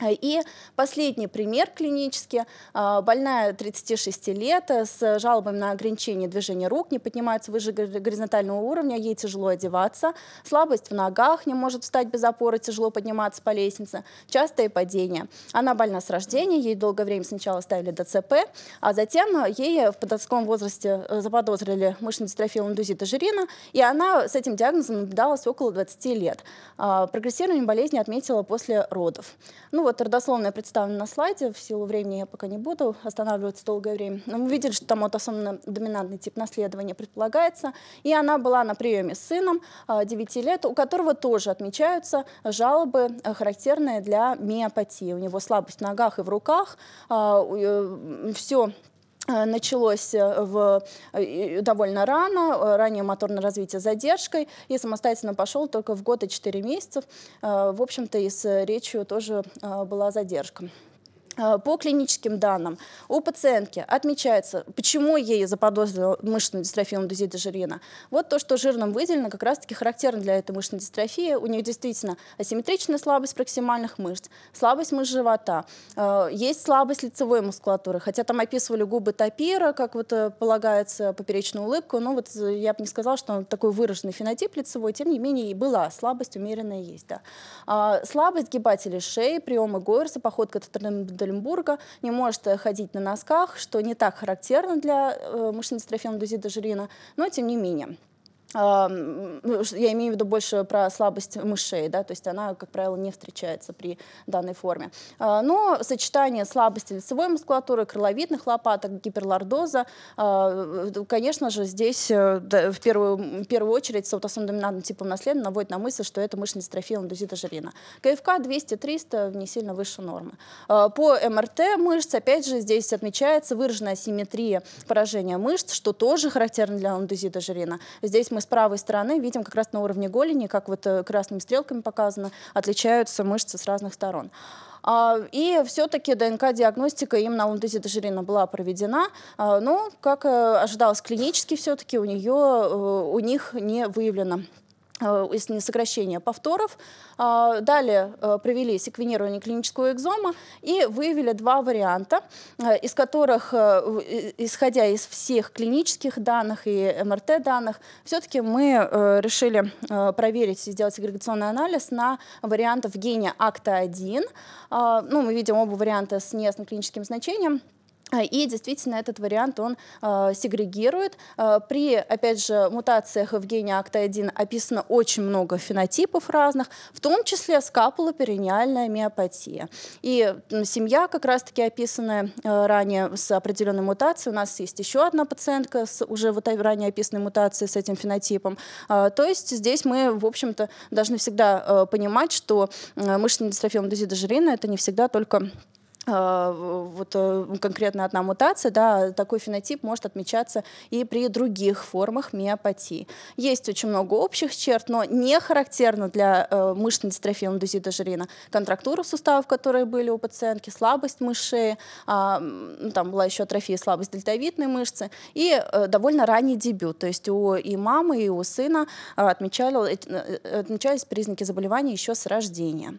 И последний пример клинически. А, больная 36 лет с жалобами на ограничение движения рук, не поднимается выше горизонтального уровня, ей тяжело одеваться, слабость в ногах, не может встать без опоры, тяжело подниматься по лестнице, частое падение. Она больна с рождения, ей долгое время сначала ставили ДЦП, а затем ей в подростковом возрасте э, заподозрили мышечную дистрофию ландузита жирина, и она с этим диагнозом наблюдалась около 20 лет. А, прогрессирование болезни отметила после родов. Ну, вот вот родословная представлена на слайде, в силу времени я пока не буду останавливаться долгое время. Но мы видели, что там вот особенно доминантный тип наследования предполагается, и она была на приеме с сыном 9 а, лет, у которого тоже отмечаются жалобы, а, характерные для миопатии. У него слабость в ногах и в руках, а, э, все Э, началось э, в, э, довольно рано, раннее моторное развитие с задержкой, и самостоятельно пошел только в год и 4 месяца. В общем-то, и с речью тоже была задержка. Э, по клиническим данным у пациентки отмечается, почему ей заподозрили мышечную дистрофию мудузида жирина. Вот то, что жирным выделено, как раз-таки характерно для этой мышечной дистрофии. У нее действительно асимметричная слабость проксимальных мышц, слабость мышц живота, э, есть слабость лицевой мускулатуры. Хотя там описывали губы топира, как вот э, полагается, поперечную улыбку, но вот я бы не сказала, что он такой выраженный фенотип лицевой, тем не менее и была слабость умеренная есть. Да. А, слабость гибателей шеи, приемы Гойерса, походка тотальным Екатеринбурга, не может э, ходить на носках, что не так характерно для э, мышечно-дистрофия мдузида жирина, но тем не менее. А, ну, я имею в виду больше про слабость мышей, да, то есть она, как правило, не встречается при данной форме. А, но сочетание слабости лицевой мускулатуры, крыловидных лопаток, гиперлордоза, а, э, э, конечно же, здесь э, в первую, в первую очередь с аутосом доминантным типом наследия наводит на мысль, что это мышечная дистрофия лондозита жирина. КФК 200-300 не сильно выше нормы. По МРТ мышц, опять же, здесь отмечается выраженная симметрия поражения мышц, что тоже характерно для лондозита жирина. Здесь мы с правой стороны видим как раз на уровне голени, как вот э, красными стрелками показано, отличаются мышцы с разных сторон. А, и все-таки ДНК-диагностика им на Лундезе Дежерина была проведена, а, но, ну, как э, ожидалось клинически, все-таки у, нее, э, у них не выявлено если э, не сокращение повторов. А, далее э, провели секвенирование клинического экзома и выявили два варианта, э, из которых, исходя из всех клинических данных и МРТ-данных, все-таки мы решили проверить и сделать сегрегационный анализ на вариантов гения акта 1. А, ну, мы видим оба варианта с неясным клиническим значением – Э, и действительно этот вариант он э, сегрегирует. Э, при, опять же, мутациях в гене АКТ1 описано очень много фенотипов разных, в том числе скапулоперениальная миопатия. И семья, как раз-таки описанная э, ранее с определенной мутацией, у нас есть еще одна пациентка с уже вот ранее описанной мутацией с этим фенотипом. то есть здесь мы, в общем-то, должны всегда понимать, что э, мышечная дистрофия мадезида жирина это не всегда только а, вот э, конкретно одна мутация, да, такой фенотип может отмечаться и при других формах миопатии. Есть очень много общих черт, но не характерно для э, мышечной дистрофии лондозита жирина контрактура суставов, которые были у пациентки, слабость мышей, э, там была еще атрофия слабость дельтовидной мышцы и э, довольно ранний дебют. То есть у и мамы, и у сына э, отмечали, э, э, отмечались признаки заболевания еще с рождения.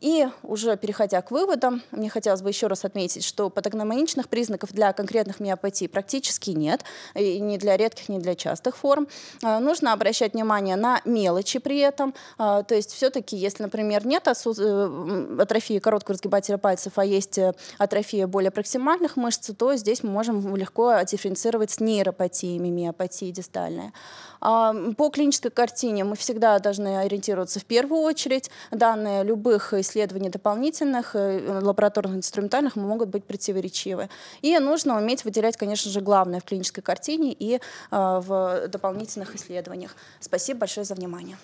И уже переходя к выводам, мне хотелось бы еще раз отметить, что патогномоничных признаков для конкретных миопатий практически нет, и ни для редких, ни для частых форм. А, нужно обращать внимание на мелочи при этом. А, то есть все-таки, если, например, нет э, атрофии короткого разгибателя пальцев, а есть э, атрофия более проксимальных мышц, то здесь мы можем легко дифференцировать с нейропатиями миопатии дистальная. По клинической картине мы всегда должны ориентироваться в первую очередь. Данные любых исследований дополнительных, э, лабораторных, инструментальных могут быть противоречивы. И нужно уметь выделять, конечно же, главное в клинической картине и э, в дополнительных исследованиях. Спасибо большое за внимание.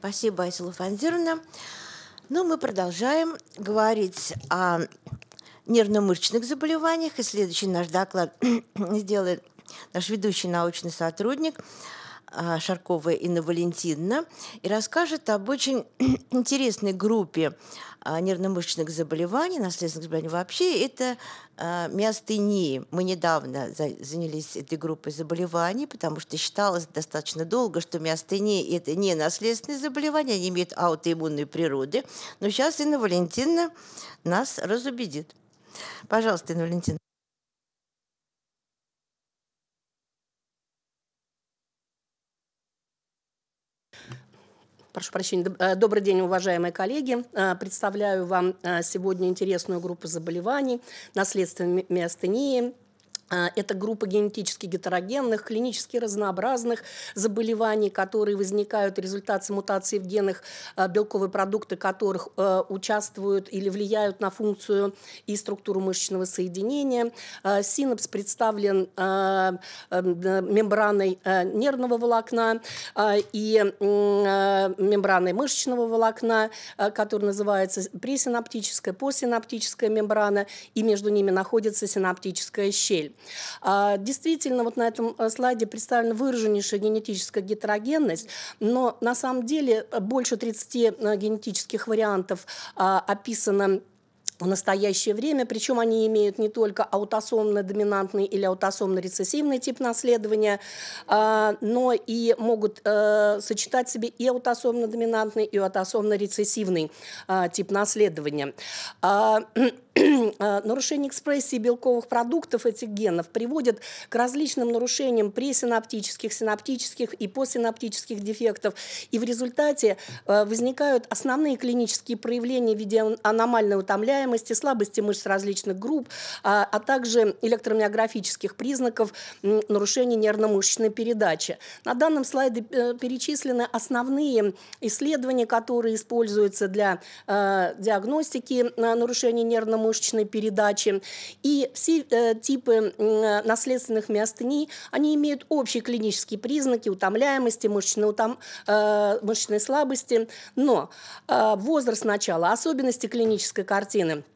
Спасибо, Айсула Фанзировна. Ну, мы продолжаем говорить о нервно-мышечных заболеваниях. И следующий наш доклад сделает наш ведущий научный сотрудник а, Шаркова Инна Валентиновна и расскажет об очень интересной группе а, нервно-мышечных заболеваний, наследственных заболеваний вообще, это а, миостении. Мы недавно занялись этой группой заболеваний, потому что считалось достаточно долго, что миостении – это не наследственные заболевания, они имеют аутоиммунные природы. Но сейчас Инна Валентиновна нас разубедит. Пожалуйста, Инна Валентиновна. прошу прощения, э, добрый день, уважаемые коллеги. Э, представляю вам э, сегодня интересную группу заболеваний, наследственной миостении, а, это группа генетически гетерогенных, клинически разнообразных заболеваний, которые возникают в результате мутаций в генах, а, белковые продукты которых а, участвуют или влияют на функцию и структуру мышечного соединения. Синапс представлен мембраной нервного волокна и мембраной мышечного волокна, который называется пресинаптическая, постсинаптическая мембрана, и между ними находится синаптическая щель. А, действительно, вот на этом э, слайде представлена выраженнейшая генетическая гетерогенность, но на самом деле э, больше 30 э, генетических вариантов а, описано в настоящее время, причем они имеют не только аутосомно-доминантный или аутосомно-рецессивный тип наследования, а, но и могут сочетать в себе и аутосомно-доминантный, и аутосомно-рецессивный тип наследования. Э, нарушение экспрессии белковых продуктов этих генов приводит к различным нарушениям пресинаптических, синаптических и посинаптических дефектов. И в результате э, возникают основные клинические проявления в виде аномальной утомляемости, слабости мышц различных групп, а, а также электромиографических признаков нарушения нервно-мышечной передачи. На данном слайде э, перечислены основные исследования, которые используются для диагностики нарушений нервно мышечной передачи. И все э, типы э, наследственных миостений, они имеют общие клинические признаки утомляемости, мышечной, утом, э, мышечной слабости, но э, возраст начала, особенности клинической картины –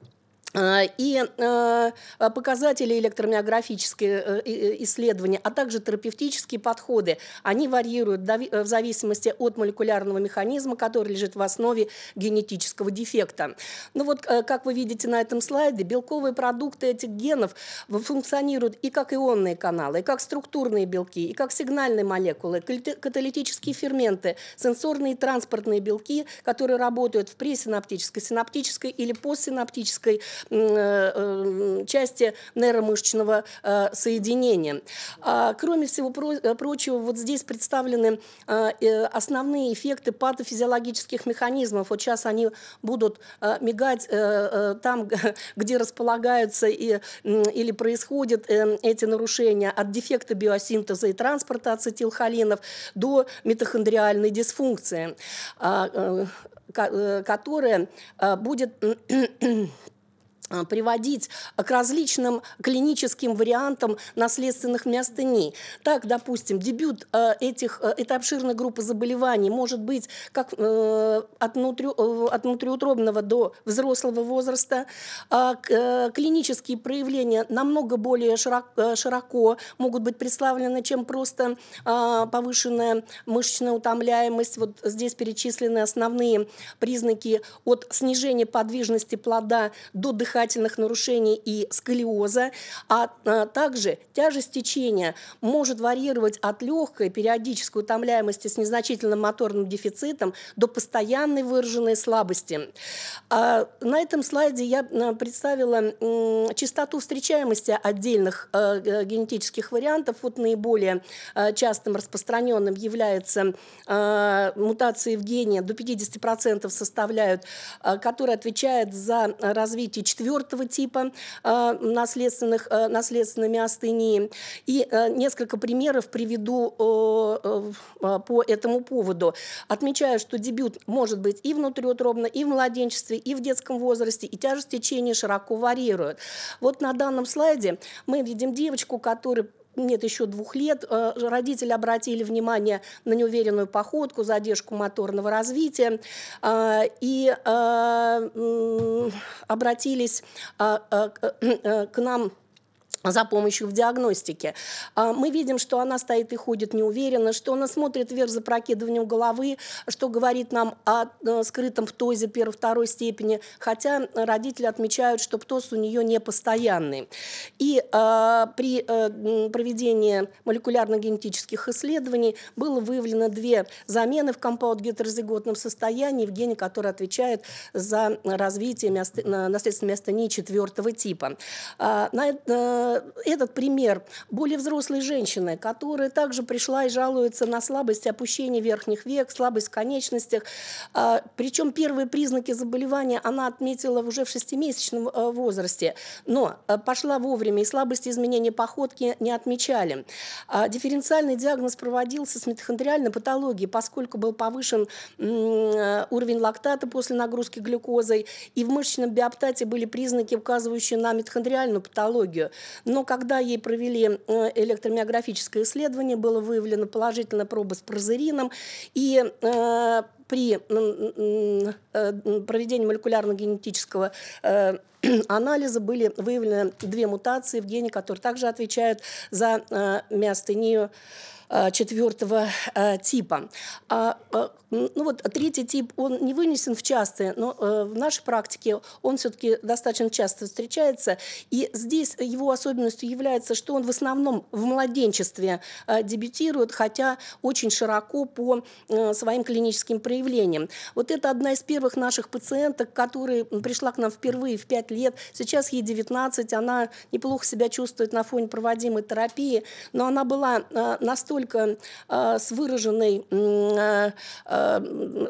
Э, и э, показатели электромиографические э, исследования, а также терапевтические подходы, они варьируют в зависимости от молекулярного механизма, который лежит в основе генетического дефекта. Ну вот, как вы видите на этом слайде, белковые продукты этих генов функционируют и как ионные каналы, и как структурные белки, и как сигнальные молекулы, каталитические ферменты, сенсорные и транспортные белки, которые работают в пресинаптической, синаптической или постсинаптической Э, э, части нейромышечного э, соединения. А, кроме всего прочего, вот здесь представлены основные эффекты патофизиологических механизмов. Вот сейчас они будут мигать там, где располагаются и, или происходят эти нарушения от дефекта биосинтеза и транспорта ацетилхолинов до митохондриальной дисфункции, а, которая будет а, приводить к различным клиническим вариантам наследственных миостений. Так, допустим, дебют э, этих, э, этой обширной группы заболеваний может быть как э, от, внутри, от внутриутробного до взрослого возраста. А, клинические проявления намного более широко могут быть представлены, чем просто а, повышенная мышечная утомляемость. Вот здесь перечислены основные признаки от снижения подвижности плода до дыхания дыхательных нарушений и сколиоза, а, а, также тяжесть течения может варьировать от легкой периодической утомляемости с незначительным моторным дефицитом до постоянной выраженной слабости. А, на этом слайде я а, представила частоту встречаемости отдельных генетических вариантов. Вот наиболее частым распространенным является э, мутации в гене, до 50% составляют, которые отвечают за развитие четвертого четвертого типа э, наследственных, э, наследственными миостении. И э, несколько примеров приведу по этому поводу. Отмечаю, что дебют может быть и внутриутробно, и в младенчестве, и в детском возрасте, и тяжесть течения широко варьирует. Вот на данном слайде мы видим девочку, которая нет еще двух лет, э, родители обратили внимание на неуверенную походку, задержку моторного развития э, и э, обратились к нам за помощью в диагностике. А, мы видим, что она стоит и ходит неуверенно, что она смотрит вверх за прокидыванием головы, что говорит нам о э, скрытом птозе первой-второй степени, хотя родители отмечают, что птоз у нее не постоянный. И э, при э, проведении молекулярно-генетических исследований было выявлено две замены в компаут гетерозиготном состоянии в гене, который отвечает за развитие э, наследственной миостении четвертого типа. А, э, на, Э, этот пример более взрослой женщины, которая также пришла и жалуется на слабость опущение верхних век, слабость в конечностях. А, причем первые признаки заболевания она отметила уже в шестимесячном э, возрасте, но э, пошла вовремя, и слабости изменения походки не отмечали. А, дифференциальный диагноз проводился с митохондриальной патологией, поскольку был повышен уровень лактата после нагрузки глюкозой, и в мышечном биоптате были признаки, указывающие на митохондриальную патологию. Но когда ей провели э, электромиографическое исследование, было выявлено положительная проба с прозерином, и э, при э, проведении молекулярно-генетического анализа были выявлены две мутации в гене, которые также отвечают за э, миостению Э, четвертого э, типа. А, э, ну вот третий тип, он не вынесен в частые, но в нашей практике он все-таки достаточно часто встречается. И здесь его особенностью является, что он в основном в младенчестве дебютирует, хотя очень широко по своим клиническим проявлениям. Вот это одна из первых наших пациенток, которая пришла к нам впервые в 5 лет. Сейчас ей 19, она неплохо себя чувствует на фоне проводимой терапии, но она была настолько только э, с, выраженной, э, э,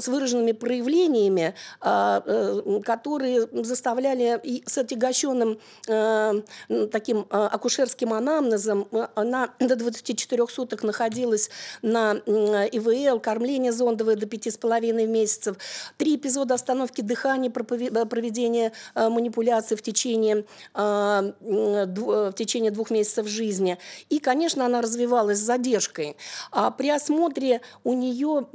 с выраженными проявлениями, э, э, которые заставляли и с отягощенным э, таким э, акушерским анамнезом, она до 24 суток находилась на ИВЛ, кормление зондовое до 5,5 месяцев, три эпизода остановки дыхания, э, проведение э, манипуляций в течение, э, в течение двух месяцев жизни. И, конечно, она развивалась с задержкой девушкой. А при осмотре у нее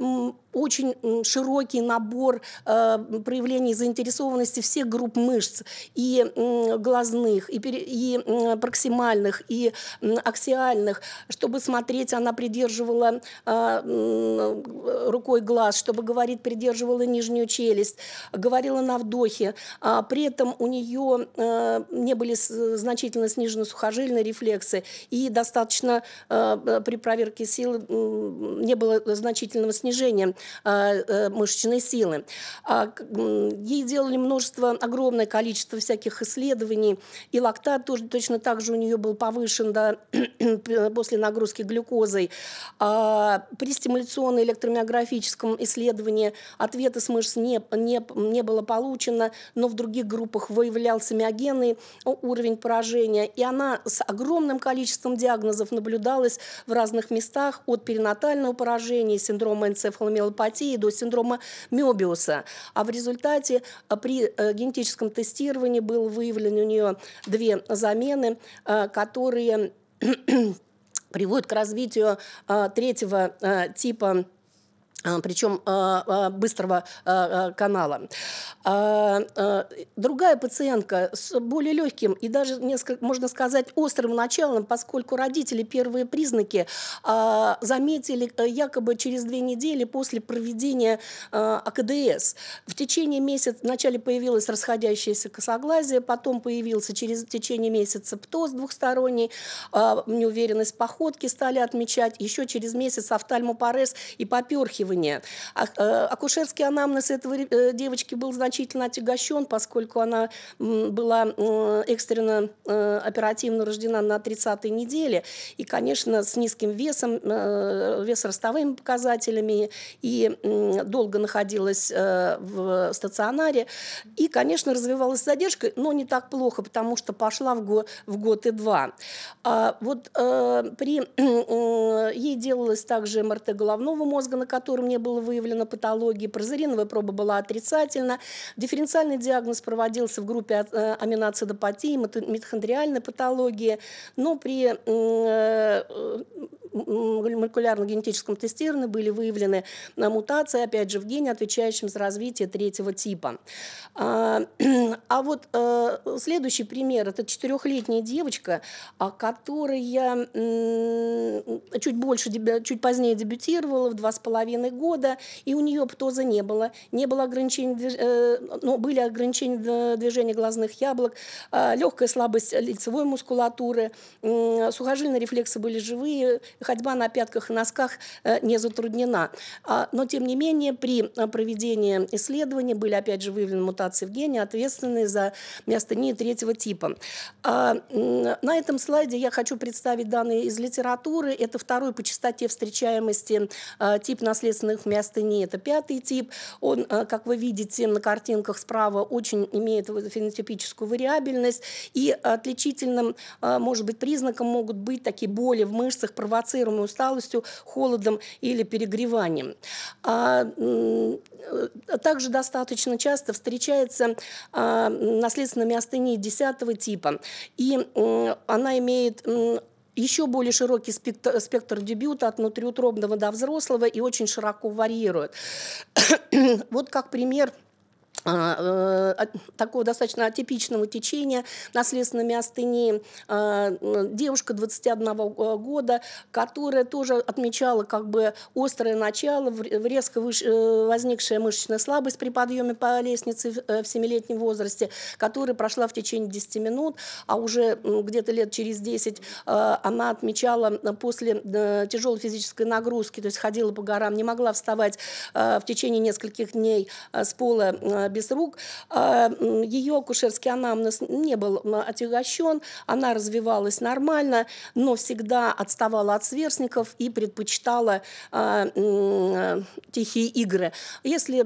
очень широкий набор э, проявлений заинтересованности всех групп мышц, и э, глазных, и, пере, и э, проксимальных, и э, аксиальных. Чтобы смотреть, она придерживала э, э, рукой глаз, чтобы говорить, придерживала нижнюю челюсть, говорила на вдохе. А при этом у нее э, не были значительно снижены сухожильные рефлексы, и достаточно э, э при проверке сил э, не было э, значительного снижения Э, э, мышечной силы. А, ей делали множество, огромное количество всяких исследований, и лактат тоже точно так же у нее был повышен да, после нагрузки глюкозой. А, при стимуляционно-электромиографическом исследовании ответа с мышц не, не, не было получено, но в других группах выявлялся миогенный уровень поражения, и она с огромным количеством диагнозов наблюдалась в разных местах от перинатального поражения, синдрома энцефаломиопатии, миопатии до синдрома Мебиуса. А в результате э, при э, генетическом тестировании был выявлен у нее две замены, э, которые приводят к развитию третьего типа а, причем а, а, быстрого канала. Другая пациентка с более легким и даже, несколько, можно сказать, острым началом, поскольку родители первые признаки заметили э, якобы через две недели после проведения АКДС. В течение месяца вначале появилось расходящееся косоглазие, потом появился через течение месяца птоз двухсторонний, неуверенность походки стали отмечать, еще через месяц офтальмопорез и поперхивание обследования. Э, акушерский анамнез этого э, девочки был значительно отягощен, поскольку она была э, экстренно оперативно рождена на 30-й неделе. И, конечно, с низким весом, весоростовыми показателями и долго находилась в стационаре. И, конечно, развивалась задержка, но не так плохо, потому что пошла в год, в год и два. А вот при ей делалось также МРТ головного мозга, на котором которым не было выявлено патологии, прозериновая проба была отрицательна, дифференциальный диагноз проводился в группе э, аминоцидопатии, митохондриальной патологии, но при э, молекулярно-генетическом тестировании были выявлены а, мутации, опять же, в гене, отвечающем за развитие третьего типа. А, а вот э, следующий пример – это четырехлетняя девочка, а, которая чуть больше, чуть позднее дебютировала, в два с половиной года, и у нее птоза не было, не было ограничений, э, но были ограничения движения глазных яблок, легкая слабость лицевой мускулатуры, сухожильные рефлексы были живые, ходьба на пятках и носках э, не затруднена. А, но, тем не менее, при э, проведении исследования были, опять же, выявлены мутации в гене, ответственные за миостении третьего типа. А, на этом слайде я хочу представить данные из литературы. Это второй по частоте встречаемости э, тип наследственных миостений. Это пятый тип. Он, как вы видите на картинках справа, очень имеет фенотипическую вариабельность. И отличительным, может быть, признаком могут быть такие боли в мышцах, провоцирующие спровоцируемой усталостью, холодом или перегреванием. А, также достаточно часто встречается а, наследственная миостения 10 типа, и а, она имеет еще более широкий спектр, спектр дебюта от внутриутробного до взрослого и очень широко варьирует. вот как пример – а, э, такого достаточно атипичного течения наследственной миостении. А, девушка 21 э, года, которая тоже отмечала как бы острое начало, резко э, возникшая мышечная слабость при подъеме по лестнице в 7-летнем возрасте, которая прошла в течение 10 минут, а уже где-то лет через 10 она отмечала после тяжелой физической нагрузки, то есть ходила по горам, не могла вставать в течение нескольких дней с пола без рук. А, ее акушерский анамнез не был отягощен, она развивалась нормально, но всегда отставала от сверстников и предпочитала а, тихие игры. Если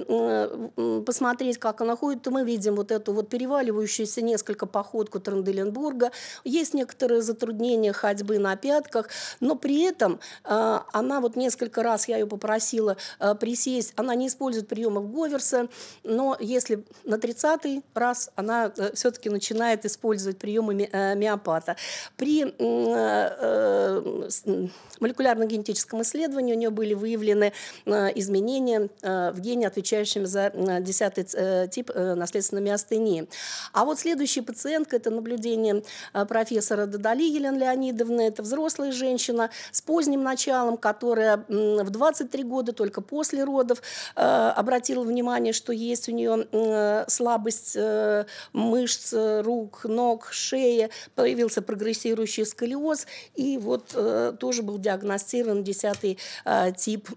посмотреть, как она ходит, то мы видим вот эту вот переваливающуюся несколько походку Транделенбурга. Есть некоторые затруднения ходьбы на пятках, но при этом а, она вот несколько раз, я ее попросила присесть, она не использует приемов Говерса, но если если на 30-й раз она э, все-таки начинает использовать приемы э, миопата. При э, молекулярно-генетическом исследовании у нее были выявлены изменения в гене, отвечающем за 10 тип наследственной миостении. А вот следующая пациентка, это наблюдение профессора Дадали Елены Леонидовны, это взрослая женщина с поздним началом, которая в 23 года, только после родов, обратила внимание, что есть у нее Э, слабость э, мышц рук, ног, шеи, появился прогрессирующий сколиоз, и вот э, тоже был диагностирован десятый тип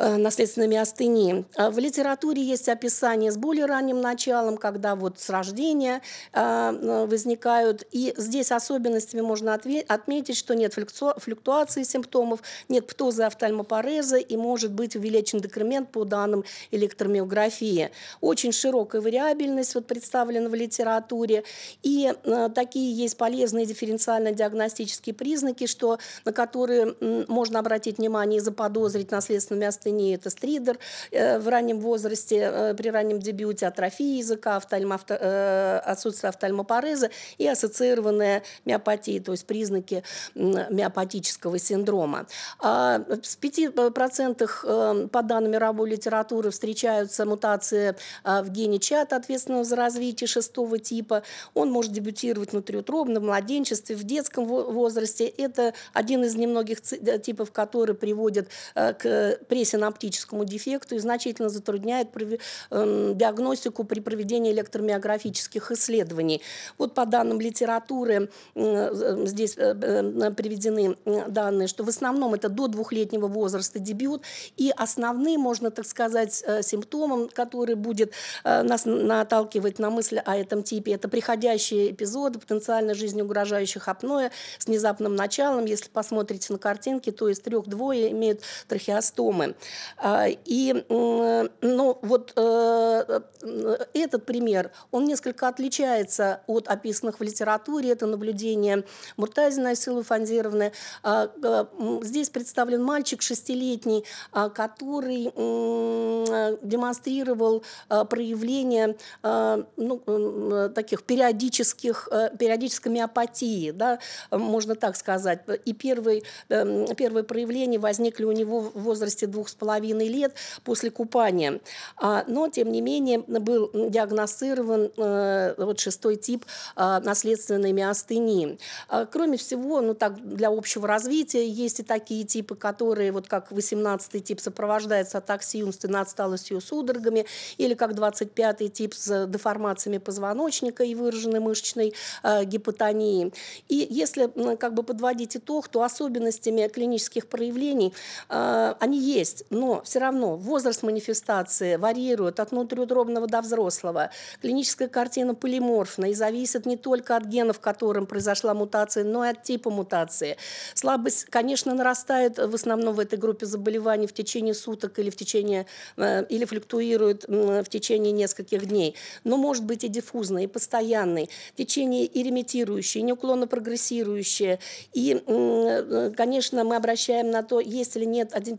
Э, наследственными астении. А в литературе есть описание с более ранним началом, когда вот с рождения э, э, возникают. И здесь особенностями можно отметить, что нет флюктуации симптомов, нет птоза, офтальмопореза и может быть увеличен декремент по данным электромиографии. Очень широкая вариабельность вот представлена в литературе. И такие есть полезные дифференциально-диагностические признаки, что, на которые можно обратить внимание и заподозрить наследственными астениями миостении, это стридер э, в раннем возрасте, э, при раннем дебюте, атрофии языка, офтальмо, авто, э, отсутствие офтальмопореза и ассоциированная миопатия, то есть признаки миопатического синдрома. В а 5% по данным мировой литературы встречаются мутации в гене ЧАТ, ответственного за развитие шестого типа. Он может дебютировать внутриутробно, в младенчестве, в детском возрасте. Это один из немногих типов, который приводит к прессе синаптическому дефекту и значительно затрудняет эм, диагностику при проведении электромиографических исследований. Вот по данным литературы э, здесь э, э, приведены данные, что в основном это до двухлетнего возраста дебют, и основным, можно так сказать, симптомом, который будет нас наталкивать на мысль о этом типе, это приходящие эпизоды потенциально жизнеугрожающих апноэ с внезапным началом. Если посмотрите на картинки, то из трех двое имеют трахеостомы. А, и, ну, вот э, э, этот пример, он несколько отличается от описанных в литературе. Это наблюдение Муртазина Асилы Фандировны. А, э, здесь представлен мальчик шестилетний, а, который демонстрировал проявление ну, таких периодических, периодической миопатии, да, можно так сказать. И первые, первые проявления возникли у него в возрасте двух с половиной лет после купания. А, но, тем не менее, был диагностирован э, вот шестой тип э, наследственной миостении. А, кроме всего, ну так, для общего развития есть и такие типы, которые, вот как 18-й тип сопровождается атаксией умственно отсталостью судорогами, или как 25-й тип с деформациями позвоночника и выраженной мышечной э, гипотонии. И если как бы подводить итог, то особенностями клинических проявлений они есть есть, но все равно возраст манифестации варьирует от внутриутробного до взрослого. Клиническая картина полиморфна и зависит не только от генов, в котором произошла мутация, но и от типа мутации. Слабость, конечно, нарастает в основном в этой группе заболеваний в течение суток или в течение э, или флюктуирует в течение нескольких дней, но может быть и диффузный, и постоянный, течение и ремитирующее, и неуклонно прогрессирующее. И, э, конечно, мы обращаем на то, есть или нет один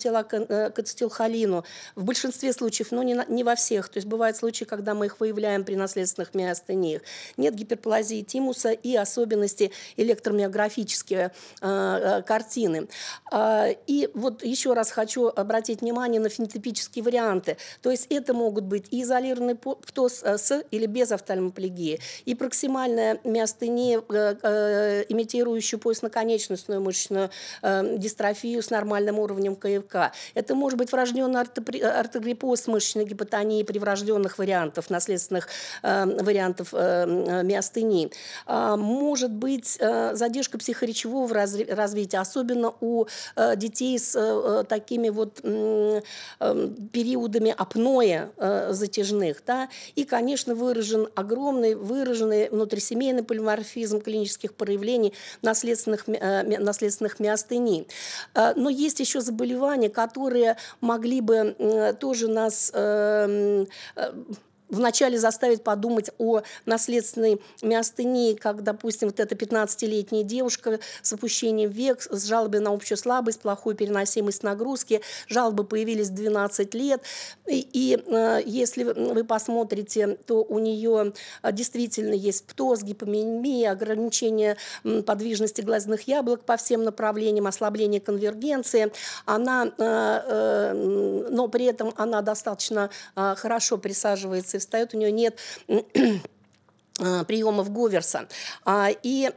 к ацетилхолину. В большинстве случаев, но ну, не, на, не во всех. То есть бывают случаи, когда мы их выявляем при наследственных миостениях. Нет гиперплазии тимуса и особенности электромиографические э, э картины. Э, и вот еще раз хочу обратить внимание на фенотипические варианты. То есть это могут быть и изолированный птоз э, с или без офтальмоплегии, и проксимальная миостения, э, э, имитирующая поясноконечностную мышечную э, дистрофию с нормальным уровнем КФК. Это может быть врожденный ортогриппоз мышечной гипотонии при врожденных э, вариантов наследственных э, вариантов эм, э, миостении. Э, может быть э, задержка психоречевого развития, особенно у э, детей с э, э такими вот э, периодами апноэ э, затяжных. Да? И, конечно, выражен огромный, выраженный внутрисемейный полиморфизм клинических проявлений наследственных, э, наследственных миостений. Э, но есть еще заболевания, которые могли бы тоже нас э, э, вначале заставить подумать о наследственной миостении, как, допустим, вот эта 15-летняя девушка с опущением век, с жалобой на общую слабость, плохую переносимость нагрузки. Жалобы появились 12 лет. И, и э, если вы посмотрите, то у нее э, действительно есть птоз, гипомимия, ограничение подвижности глазных яблок по всем направлениям, ослабление конвергенции. Она, э, э, но при этом она достаточно э, хорошо присаживается А, а, и встает, у нее нет приемов Говерса. И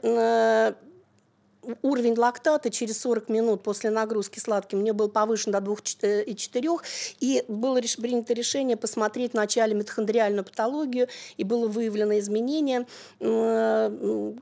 уровень лактата через 40 минут после нагрузки сладким мне был повышен до 2,4, э, и было принято решение посмотреть вначале митохондриальную патологию, и было выявлено изменение э,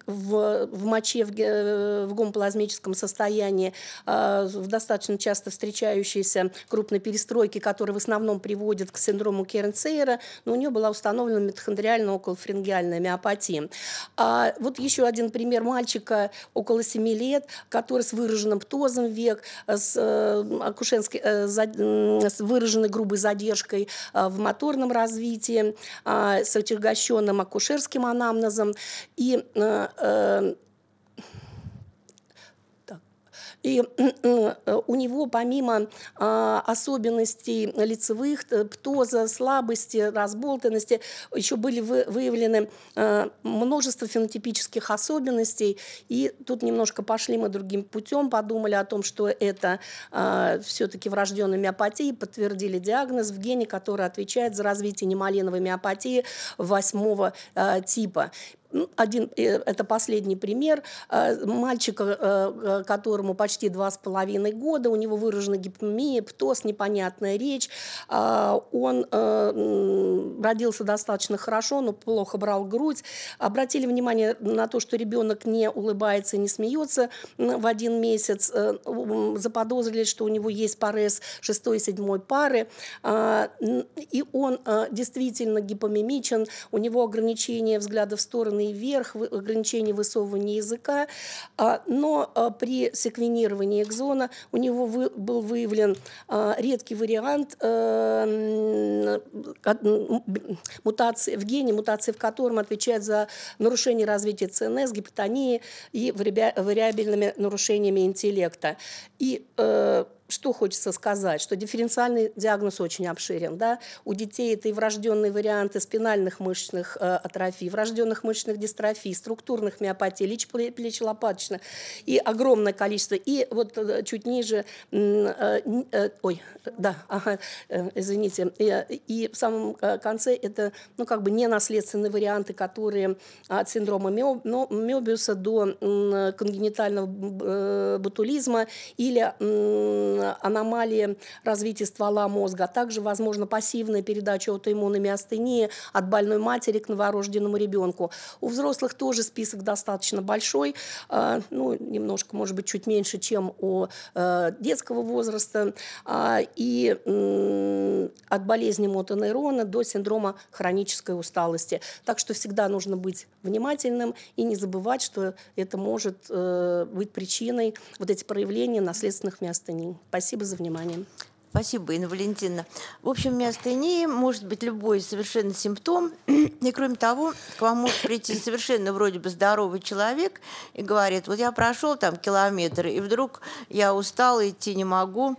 в, в моче в, э, в гомоплазмическом состоянии, в достаточно часто встречающейся крупной перестройке, которая в основном приводит к синдрому Кернсейра, но у нее была установлена митохондриальная околофрингиальная миопатия. А вот еще один пример мальчика около 7 лет, который с выраженным птозом век, э, с, э, акушенской, э, с выраженной грубой задержкой в моторном развитии, а, с отягощенным акушерским анамнезом. И и э, э, у него помимо а, особенностей лицевых, э, птоза, слабости, разболтанности, еще были выявлены множество фенотипических особенностей. И тут немножко пошли мы другим путем, подумали о том, что это а, все-таки врожденная миопатия, подтвердили диагноз в гене, который отвечает за развитие немалиновой миопатии восьмого типа. Ну, один, э, это последний пример, э, мальчика, э, которому почти два с половиной года, у него выражена гипомия, птоз, непонятная речь. Он родился достаточно хорошо, но плохо брал грудь. Обратили внимание на то, что ребенок не улыбается, не смеется в один месяц. Заподозрили, что у него есть парез шестой и седьмой пары. И он действительно гипомимичен, у него ограничение взгляда в стороны стороны вверх, ограничение высовывания языка, а, но а, при секвенировании экзона у него был выявлен а, редкий вариант э, мутации, в гене, мутации в котором отвечает за нарушение развития ЦНС, гипотонии и вариабельными нарушениями интеллекта. И э, что хочется сказать, что дифференциальный диагноз очень обширен. Да? У детей это и врожденные варианты спинальных мышечных э, атрофий, врожденных мышечных дистрофий, структурных миопатий, лич, плечелопаточных и огромное количество. И вот э, чуть ниже, э, э, ой, да, ага, э, извините, и, э, и в самом э, конце это ну, как бы ненаследственные варианты, которые от синдрома Мё, но, до э, конгенитального э, ботулизма или э, Э, аномалии развития ствола мозга, а также, возможно, пассивная передача аутоиммунной миостении от больной матери к новорожденному ребенку. У взрослых тоже список достаточно большой, э, ну, немножко, может быть, чуть меньше, чем у э, детского возраста, а, и от болезни мотонейрона до синдрома хронической усталости. Так что всегда нужно быть внимательным и не забывать, что это может быть причиной вот эти проявления наследственных миостений. Спасибо за внимание. Спасибо, Инна Валентиновна. В общем, миостения может быть любой совершенно симптом. И кроме того, к вам может прийти совершенно вроде бы здоровый человек и говорит, вот я прошел там километр, и вдруг я устал, идти не могу,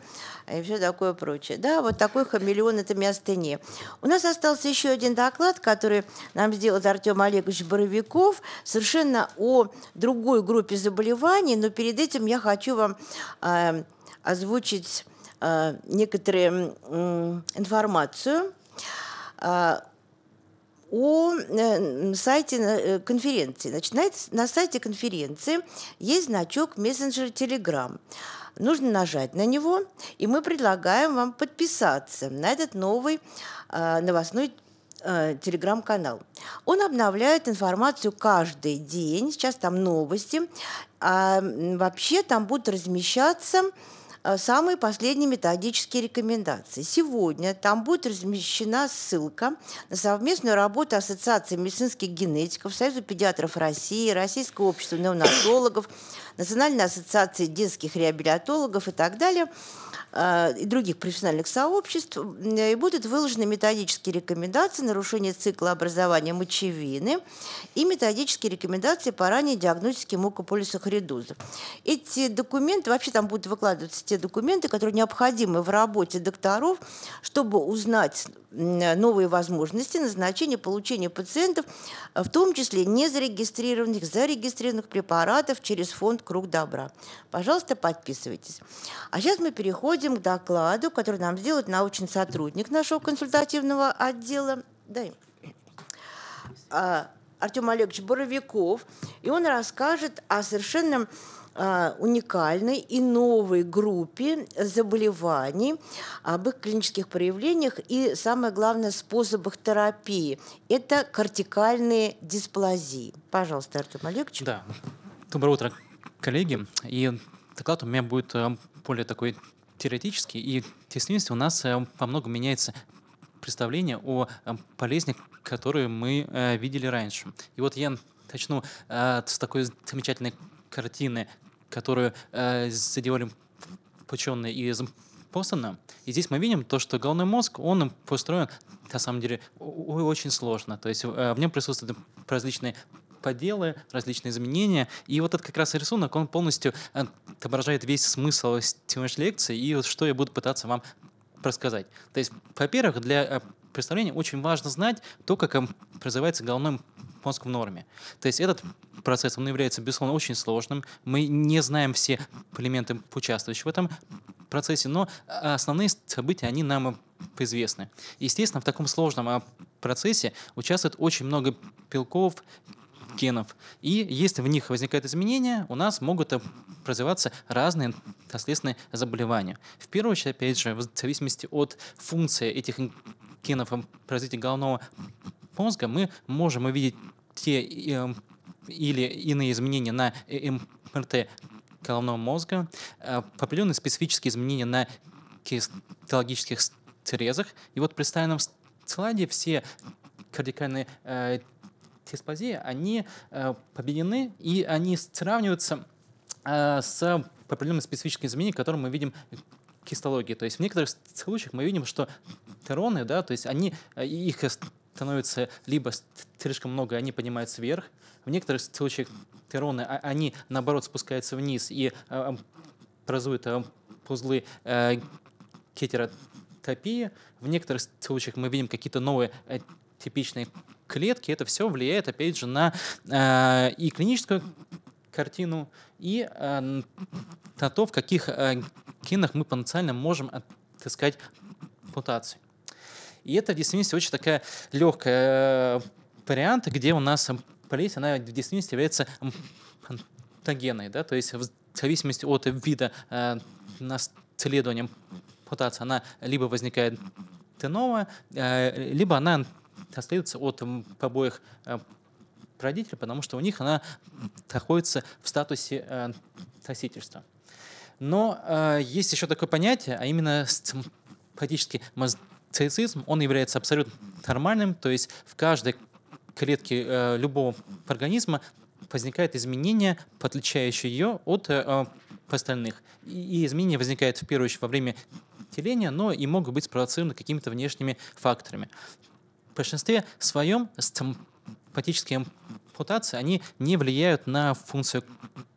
и все такое прочее. Да, вот такой хамелеон – это миостения. У нас остался еще один доклад, который нам сделал Артем Олегович Боровиков, совершенно о другой группе заболеваний, но перед этим я хочу вам э, озвучить э, некоторую информацию э, о э, сайте э, конференции. Значит, на, сайте конференции есть значок мессенджер Telegram. Нужно нажать на него, и мы предлагаем вам подписаться на этот новый новостной телеграм-канал. Он обновляет информацию каждый день. Сейчас там новости. А вообще там будут размещаться Э, самые последние методические рекомендации. Сегодня там будет размещена ссылка на совместную работу Ассоциации медицинских генетиков, Союза педиатров России, Российского общества неонатологов, Национальной ассоциации детских реабилитологов и так далее – Э, и других профессиональных сообществ, э, и будут выложены методические рекомендации нарушения цикла образования мочевины и методические рекомендации по ранней диагностике мукополисахаридоза. Эти документы, вообще там будут выкладываться те документы, которые необходимы в работе докторов, чтобы узнать э, новые возможности назначения получения пациентов, в том числе не зарегистрированных зарегистрированных препаратов через фонд «Круг добра». Пожалуйста, подписывайтесь. А сейчас мы переходим переходим к докладу, который нам сделает научный сотрудник нашего консультативного отдела. Дай. А, Артем Олегович Боровиков, и он расскажет о совершенно а, уникальной и новой группе заболеваний, об их клинических проявлениях и, самое главное, способах терапии. Это кортикальные дисплазии. Пожалуйста, Артем Олегович. Да. Доброе утро, коллеги. И доклад у меня будет э, более такой теоретически и в у нас по э, многому меняется представление о болезни, эм, которую мы э, видели раньше. И вот я начну э, с такой замечательной картины, которую сделали ученые из Постона. И здесь мы видим то, что головной мозг, он построен на самом деле очень сложно. То есть в нем присутствуют различные поделы, различные изменения. И вот этот как раз рисунок, он полностью э, отображает весь смысл сегодняшней лекции и вот что я буду пытаться вам рассказать. То есть, во-первых, для э, представления очень важно знать то, как призывается головной мозг в норме. То есть этот процесс, он является, безусловно, очень сложным. Мы не знаем все элементы, участвующие в этом процессе, но э, основные события, они нам известны. Естественно, в таком сложном процессе участвует очень много белков, генов. И если в них возникают изменения, у нас могут развиваться разные наследственные заболевания. В первую очередь, опять же, в зависимости от функции этих генов развития головного мозга, мы можем увидеть те эм, или иные изменения на э, МРТ головного мозга, э, определенные специфические изменения на кистологических срезах. И вот в представленном слайде все радикальные э, Хиспазии, они э, победены, и они сравниваются э, с определенными специфическими изменениями, которые мы видим в хистологии. То есть в некоторых случаях мы видим, что тероны, да, то есть они, э, их становится либо слишком много, они поднимаются вверх. В некоторых случаях тероны, а, они наоборот спускаются вниз и образуют пузлы кетеротопии. В некоторых случаях мы видим какие-то новые типичные клетки. Это все влияет, опять же, на э, и клиническую картину, и э, на то, в каких э, генах мы потенциально можем отыскать мутации. И это в действительности очень такая легкая э, вариант, где у нас болезнь, она в действительности является патогенной, да, то есть в зависимости от вида э, наследования мутации она либо возникает новая, э, либо она наследуется от побоих э, родителей, потому что у них она находится в статусе э, носительства. Но э, есть еще такое понятие, а именно фактически мозаицизм, он является абсолютно нормальным, то есть в каждой клетке любого организма возникает изменение, отличающее ее от остальных. И, и изменения возникают в первую очередь во время деления, но и могут быть спровоцированы какими-то внешними факторами в большинстве своем стоматические ампутации, они не влияют на функцию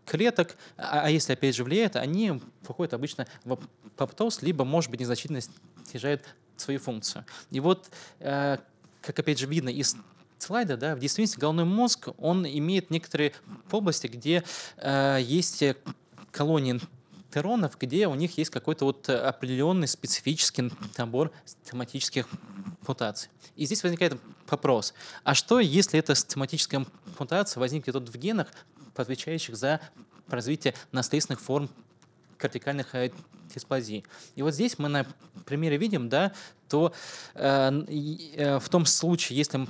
клеток, а, а если опять же влияют, они выходят обычно в апоптоз, либо, может быть, незначительно снижают свою функцию. И вот, э, как опять же видно из слайда, да, в действительности головной мозг, он имеет некоторые области, где э, есть колонии интернов, где у них есть какой-то вот э, определенный специфический набор тематических мутаций. И здесь возникает вопрос, а что, если эта тематическая мутация возникнет вот в генах, отвечающих за развитие наследственных форм кортикальных э, дисплазий. И вот здесь мы на примере видим, да, то э, э, в том случае, если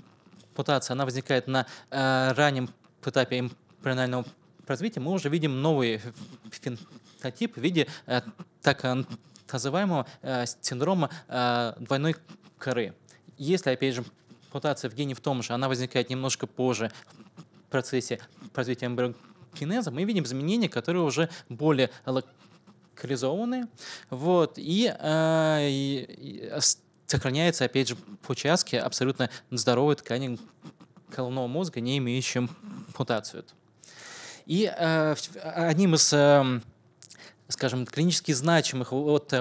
мутация она возникает на э, раннем этапе эмбрионального развития, мы уже видим новые фен прототип в виде э, так э, называемого э, синдрома двойной коры. Если, опять же, мутация в гене в том же, она возникает немножко позже в процессе развития эмбриогенеза, мы видим изменения, которые уже более локализованы. Вот, и, и сохраняется, опять же, в участке абсолютно здоровой ткани головного мозга, не имеющим мутацию. И э, одним из э, скажем, клинически значимых от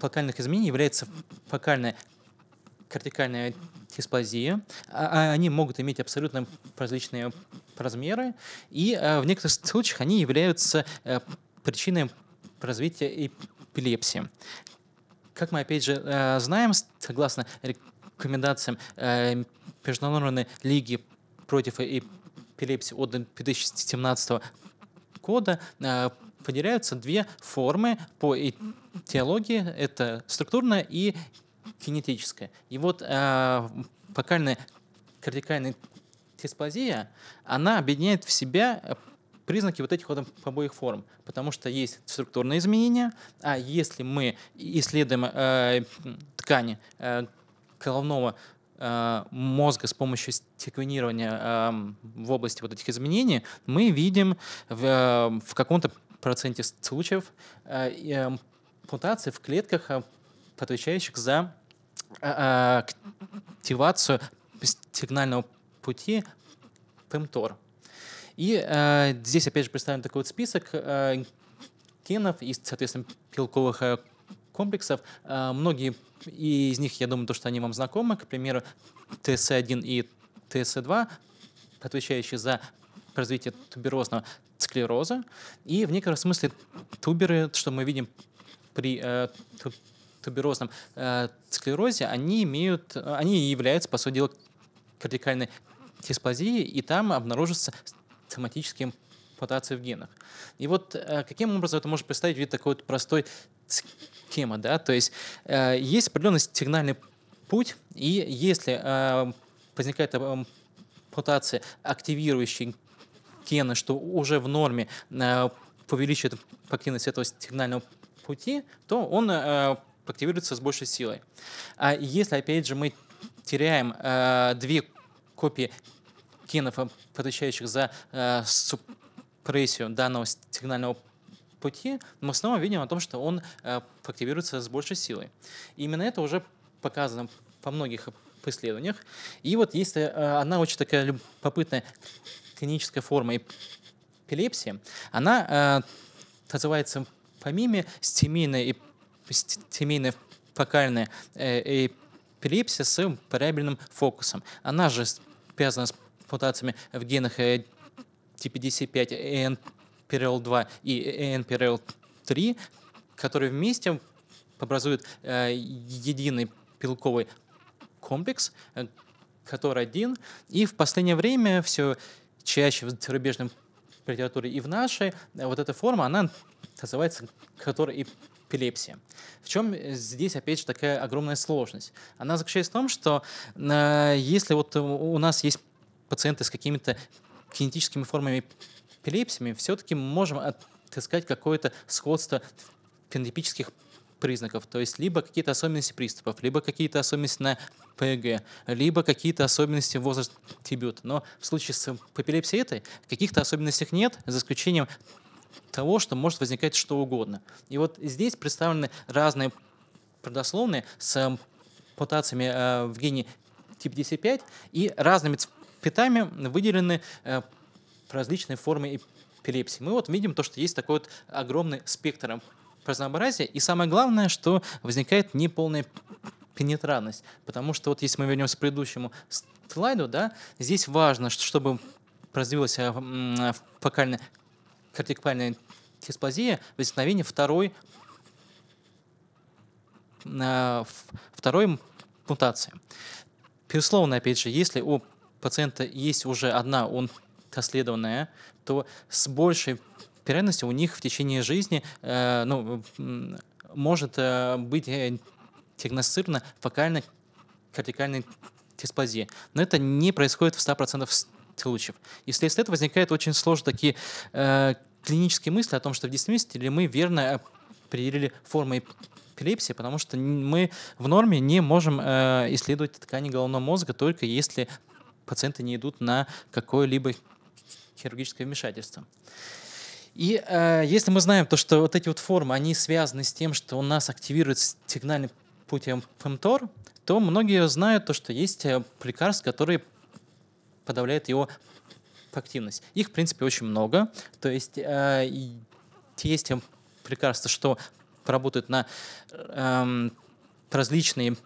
фокальных эм, изменений является фокальная кортикальная дисплазия. А, а, они могут иметь абсолютно различные размеры, и э, в некоторых случаях они являются э, причиной развития эпилепсии. Как мы опять же э, знаем, согласно рекомендациям Международной лиги против эпилепсии от 2017 года, выделяются две формы по теологии. Это структурная и кинетическая. И вот э, кортикальная кардикальная она объединяет в себя э, признаки вот этих вот обоих форм, потому что есть структурные изменения, а если мы исследуем э, ткани э, головного э, мозга с помощью секвенирования э, в области вот этих изменений, мы видим в, э, в каком-то проценте случаев э, эм, мутации в клетках, э, отвечающих за э, активацию сигнального пути PMTOR. И э, здесь опять же представлен такой вот список э, генов и, соответственно, белковых э, комплексов. Э, многие из них, я думаю, то, что они вам знакомы, к примеру, ТС1 и ТС2, отвечающие за развитие туберозного склероза и в некотором смысле туберы, что мы видим при э, туберозном э, склерозе, они имеют, они являются, по сути дела, кардикальной дисплазией, и там обнаружится соматические мутации в генах. И вот э, каким образом это можно представить Вид такой вот простой схемы, да, то есть э, есть определенный сигнальный путь, и если э, возникает э, мутация, активирующая рентгены, что уже в норме увеличит э, активность этого сигнального пути, то он э, активируется с большей силой. А если, опять же, мы теряем э, две копии генов, отвечающих за супрессию данного сигнального пути, мы снова видим о том, что он активируется с большей силой. именно это уже показано по многих исследованиях. И вот есть одна очень такая любопытная клиническая форма эпилепсии, она э, называется помимо стемийная и стемийная фокальная э, эпилепсия с парабельным фокусом. Она же связана с мутациями в генах t 5 ENPRL2 и ENPRL3, которые вместе образуют э, единый пилковый комплекс, э, который один. И в последнее время все чаще в зарубежном литературе и в нашей, э, вот эта форма, она называется которая эпилепсия. В чем э, здесь, опять же, такая огромная сложность? Она заключается в том, что э, если вот у нас есть пациенты с какими-то кинетическими формами эпилепсиями, все-таки мы можем отыскать какое-то сходство фенотипических признаков, то есть либо какие-то особенности приступов, либо какие-то особенности на ПЭГ, либо какие-то особенности возраста дебюта. Но в случае с эпилепсией этой каких-то особенностей нет, за исключением того, что может возникать что угодно. И вот здесь представлены разные продословные с мутациями э, в гене тип 10.5 и разными цветами выделены э, различные формы эпилепсии. Мы вот видим то, что есть такой вот огромный спектр разнообразие. И самое главное, что возникает неполная пенетранность. Потому что вот если мы вернемся к предыдущему слайду, да, здесь важно, чтобы развилась э, фокальная кортикальная дисплазия, возникновение второй, э, второй мутации. Безусловно, опять же, если у пациента есть уже одна он исследованная, то с большей вероятностью у них в течение жизни э, ну, может э, быть э, диагностирована фокальная кортикальная дисплазия. Но это не происходит в 100% случаев. И вследствие этого возникают очень сложные такие э, клинические мысли о том, что в действительности ли мы верно определили формы эпилепсии, потому что мы в норме не можем исследовать ткани головного мозга только если пациенты не идут на какое-либо хирургическое вмешательство. И э, если мы знаем то, что вот эти вот формы, они связаны с тем, что у нас активирует сигнальный путь эм, МТОР, то многие знают то, что есть э, лекарств, которые подавляют его активность. Их, в принципе, очень много. То есть э, есть э, лекарства, что работают на э, различные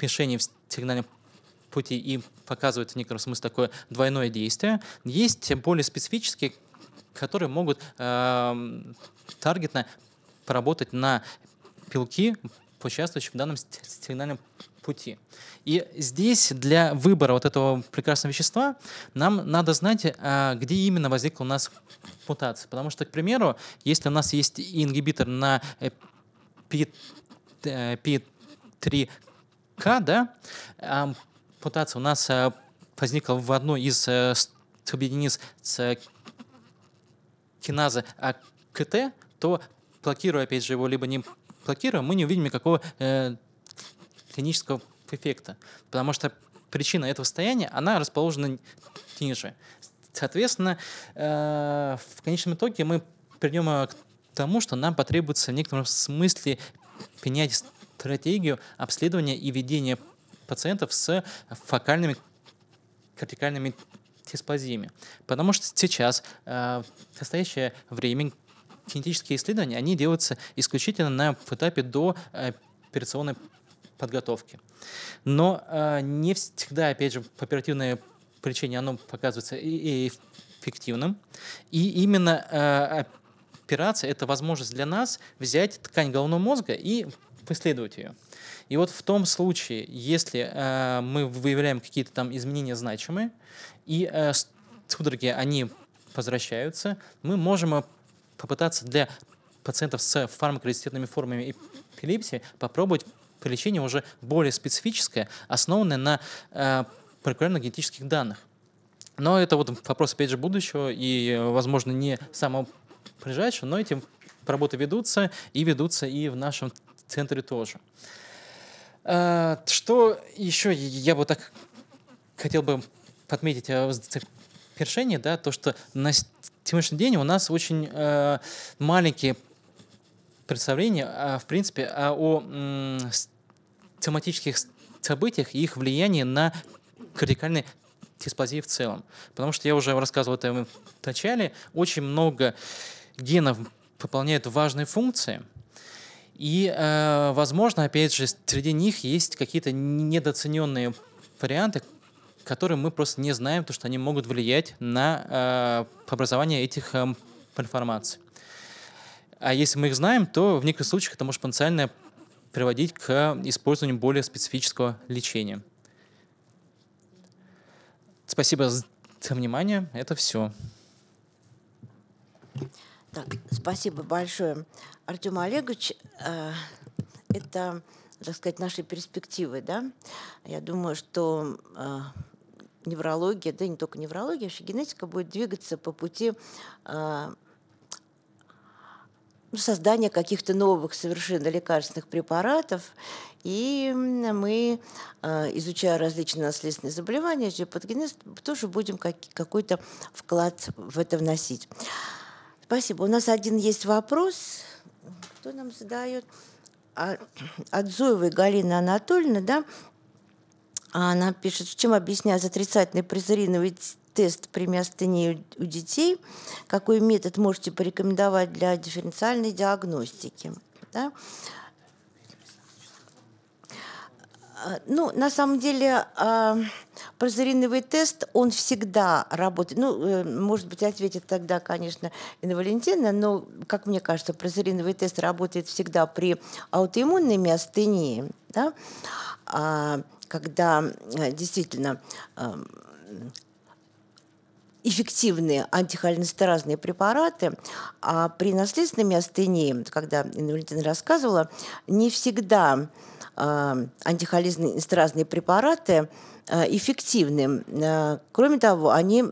мешения в сигнальном пути и показывают в некотором смысле такое двойное действие. Есть более специфические которые могут э, таргетно поработать на пилки, участвующие в данном сигнальном пути. И здесь для выбора вот этого прекрасного вещества нам надо знать, э, где именно возникла у нас мутация. Потому что, к примеру, если у нас есть ингибитор на p 3 k да, а мутация у нас э, возникла в одной из э, субъединиц с киназа АКТ, то блокируя, опять же, его либо не блокируя, мы не увидим никакого э, клинического эффекта, потому что причина этого состояния, она расположена ниже. Соответственно, э, в конечном итоге мы придем э, к тому, что нам потребуется в некотором смысле принять стратегию обследования и ведения пациентов с фокальными кортикальными хиспозиме. Потому что сейчас, э, в настоящее время, кинетические исследования, они делаются исключительно на этапе до э, операционной подготовки. Но э, не всегда, опять же, оперативное лечение, оно показывается эффективным. И именно операция – это возможность для нас взять ткань головного мозга и исследовать ее. И вот в том случае, если э, мы выявляем какие-то там изменения значимые, и э, судороги, они возвращаются, мы можем э, попытаться для пациентов с фармакорезистентными формами эпилепсии попробовать лечение уже более специфическое, основанное на э, молекулярно-генетических данных. Но это вот вопрос, опять же, будущего и, возможно, не самого ближайшего, но эти работы ведутся и ведутся и в нашем центре тоже. А, что еще я бы так хотел бы отметить в завершении, да, то, что на сегодняшний день у нас очень э, маленькие представления, а, в принципе, а, о тематических событиях и их влиянии на радикальный дисплазии в целом. Потому что я уже рассказывал это в начале, очень много генов выполняют важные функции – и, э, возможно, опять же, среди них есть какие-то недооцененные варианты, которые мы просто не знаем, то что они могут влиять на э, образование этих э, информаций. А если мы их знаем, то в некоторых случаях это может потенциально приводить к использованию более специфического лечения. Спасибо за внимание. Это все. Так, спасибо большое, Артем Олегович. Э, это, так сказать, наши перспективы, да? Я думаю, что э, неврология, да не только неврология, вообще генетика будет двигаться по пути э, ну, создания каких-то новых совершенно лекарственных препаратов. И мы, изучая различные наследственные заболевания, гепатогенез, тоже будем какой-то вклад в это вносить. Спасибо. У нас один есть вопрос. Кто нам задает? А, от Зуевой Галины Анатольевны, да? она пишет, чем объясняется отрицательный призериновый тест при миостении у детей? Какой метод можете порекомендовать для дифференциальной диагностики? Да? А, ну, на самом деле, а, прозериновый тест, он всегда работает. Ну, э, может быть, ответит тогда, конечно, Инна Валентина, но, как мне кажется, прозериновый тест работает всегда при аутоиммунной миостении, да? а, когда э, действительно эм, эффективные антихолинестеразные препараты, а при наследственной миостении, когда Инна рассказывала, не всегда э, антихолинестеразные препараты – Э, эффективным. Э, кроме того, они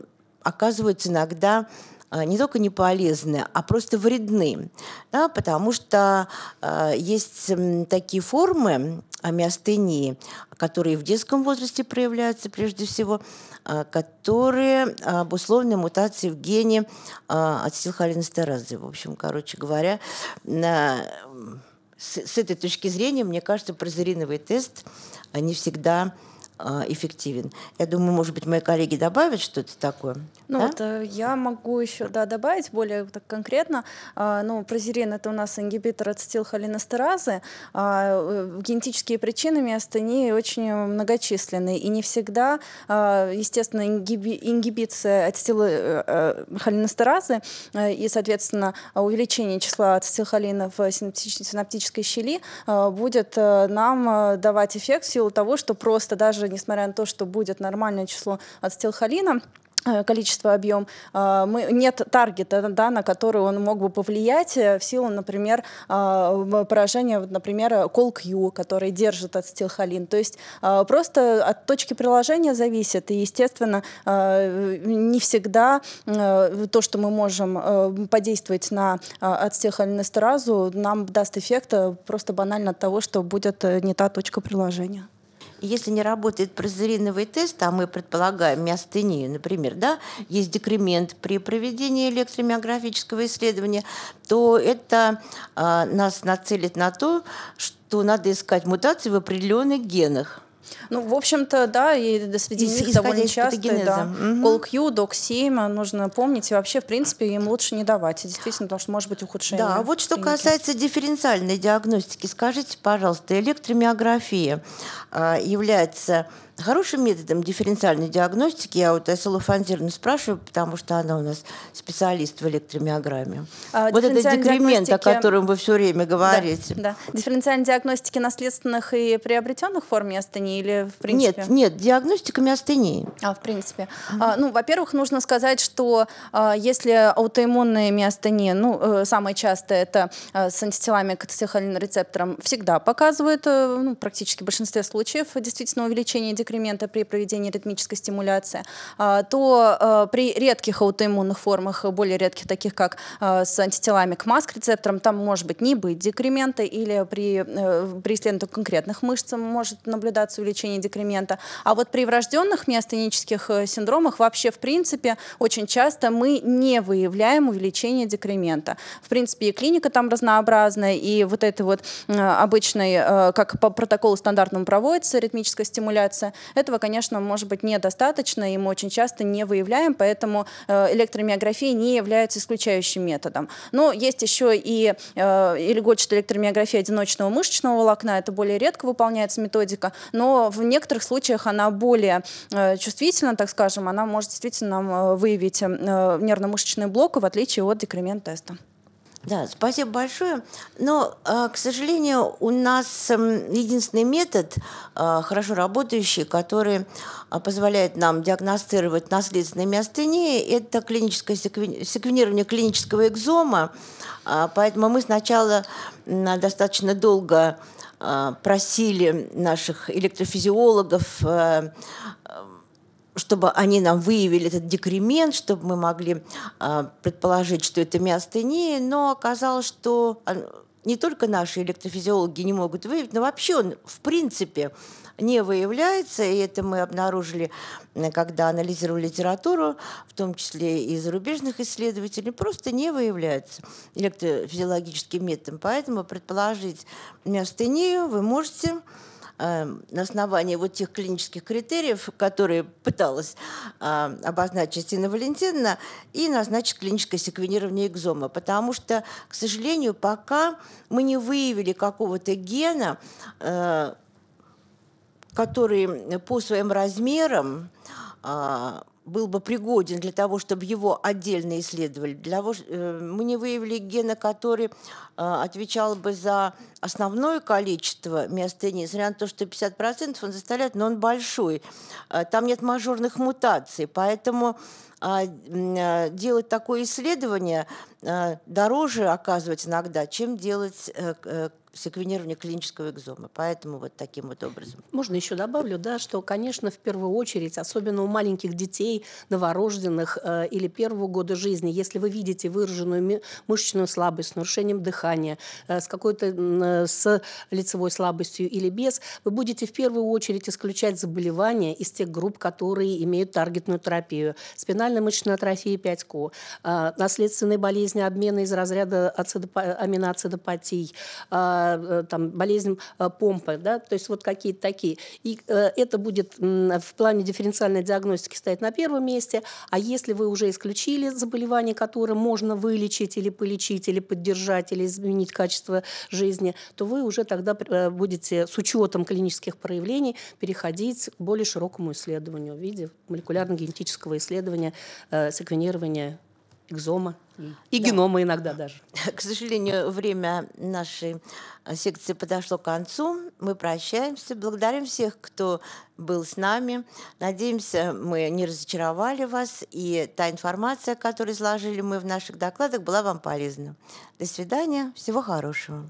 оказываются иногда э, не только не полезны, а просто вредны, да, потому что э, есть такие формы миостении, которые в детском возрасте проявляются прежде всего, э, которые обусловлены мутацией в гене э, ацетилхолинстеразы. В общем, короче говоря, на, с, с этой точки зрения, мне кажется, прозериновый тест не всегда а, эффективен. Я думаю, может быть, мои коллеги добавят что-то такое. Ну да? вот э, я могу еще да, добавить более так конкретно. А, ну, прозерин — это у нас ингибитор ацетилхолинестеразы. А, э, генетические причины миостении очень многочисленные И не всегда, естественно, ингиби, ингибиция ацетилхолинестеразы э, и, соответственно, увеличение числа ацетилхолина в синаптической щели будет нам давать эффект в силу того, что просто даже несмотря на то, что будет нормальное число ацетилхолина, э, количество, объем, э, мы, нет таргета, да, на который он мог бы повлиять э, в силу, например, поражения, например, ColQ, который держит ацетилхолин. То есть просто от точки приложения зависит. И, естественно, не всегда то, что мы можем подействовать на сразу нам даст эффект просто банально от того, что будет не та точка приложения если не работает прозериновый тест, а мы предполагаем миостению, например, да, есть декремент при проведении электромиографического исследования, то это э, нас нацелит на то, что надо искать мутации в определенных генах. Ну, в общем-то, да, и среди и, довольно часто, да, угу. ColQ, 7 нужно помнить, и вообще, в принципе, им лучше не давать, действительно, потому что может быть ухудшение. Да, а вот что клиники. касается дифференциальной диагностики, скажите, пожалуйста, электромиография э, является Хорошим методом дифференциальной диагностики я вот Айсулу Фанзерну спрашиваю, потому что она у нас специалист в электромиограмме. А, вот этот декремент, диагностики... о котором вы все время говорите. Да, да. Дифференциальной диагностики наследственных и приобретенных форм миостении или в принципе? Нет, нет, диагностика миостении. А, в принципе. Mm-hmm. А, ну, во-первых, нужно сказать, что а, если аутоиммунная миостения, ну, э, самое частое это э, с антителами к рецепторам, всегда показывают, э, ну, практически в большинстве случаев, действительно увеличение декремента экскремента при проведении ритмической стимуляции, а, то а, при редких аутоиммунных формах, более редких, таких как а, с антителами к маск-рецепторам, там может быть не быть декремента или при, э, при исследовании конкретных мышц может наблюдаться увеличение декремента. А вот при врожденных миостенических э, синдромах вообще в принципе очень часто мы не выявляем увеличение декремента. В принципе, и клиника там разнообразная, и вот это вот э, обычный, как по протоколу стандартному проводится ритмическая стимуляция, этого, конечно, может быть недостаточно, и мы очень часто не выявляем, поэтому э, электромиография не является исключающим методом. Но есть еще и, и э, льготчатая электромиография одиночного мышечного волокна, это более редко выполняется методика, но в некоторых случаях она более э, чувствительна, так скажем, она может действительно нам выявить нервно-мышечные блоки в отличие от декремент-теста. Да, спасибо большое. Но, э, к сожалению, у нас эм, единственный метод, э, хорошо работающий, который э, позволяет нам диагностировать наследственные миостении, это клиническое секвенирование клинического экзома. Поэтому мы сначала достаточно долго просили наших электрофизиологов чтобы они нам выявили этот декремент, чтобы мы могли э, предположить, что это миостения, но оказалось, что а, не только наши электрофизиологи не могут выявить, но вообще он в принципе не выявляется, и это мы обнаружили, когда анализировали литературу, в том числе и зарубежных исследователей, просто не выявляется электрофизиологическим методом. Поэтому предположить миостению вы можете, Эм, на основании вот тех клинических критериев, которые пыталась а, обозначить Инна Валентиновна, и назначить клиническое секвенирование экзома, потому что, к сожалению, пока мы не выявили какого-то гена, э, который по своим размерам а, был бы пригоден для того, чтобы его отдельно исследовали. Для того, э, мы не выявили гена, который э, отвечал бы за основное количество миостении, несмотря на то, что 50% он заставляет, но он большой. Э, там нет мажорных мутаций, поэтому а, делать такое исследование – Э, дороже оказывать иногда, чем делать э, э, секвенирование клинического экзома. Поэтому вот таким вот образом. Можно еще добавлю, да, что, конечно, в первую очередь, особенно у маленьких детей, новорожденных э, или первого года жизни, если вы видите выраженную мышечную слабость с нарушением дыхания, э, с какой-то э, с лицевой слабостью или без, вы будете в первую очередь исключать заболевания из тех групп, которые имеют таргетную терапию. Спинальная мышечная атрофия 5К, э, наследственные болезни жизнеобмена из разряда аминоацидопатий, а, э, там, болезнь э, помпы, да, то есть вот какие-то такие. И э, это будет в плане дифференциальной диагностики стоять на первом месте, а если вы уже исключили заболевание, которое можно вылечить или полечить, или поддержать, или изменить качество жизни, то вы уже тогда э, будете с учетом клинических проявлений переходить к более широкому исследованию в виде молекулярно-генетического исследования, секвенирования экзома и да. генома иногда даже. К сожалению, время нашей секции подошло к концу. Мы прощаемся, благодарим всех, кто был с нами. Надеемся, мы не разочаровали вас, и та информация, которую изложили мы в наших докладах, была вам полезна. До свидания, всего хорошего.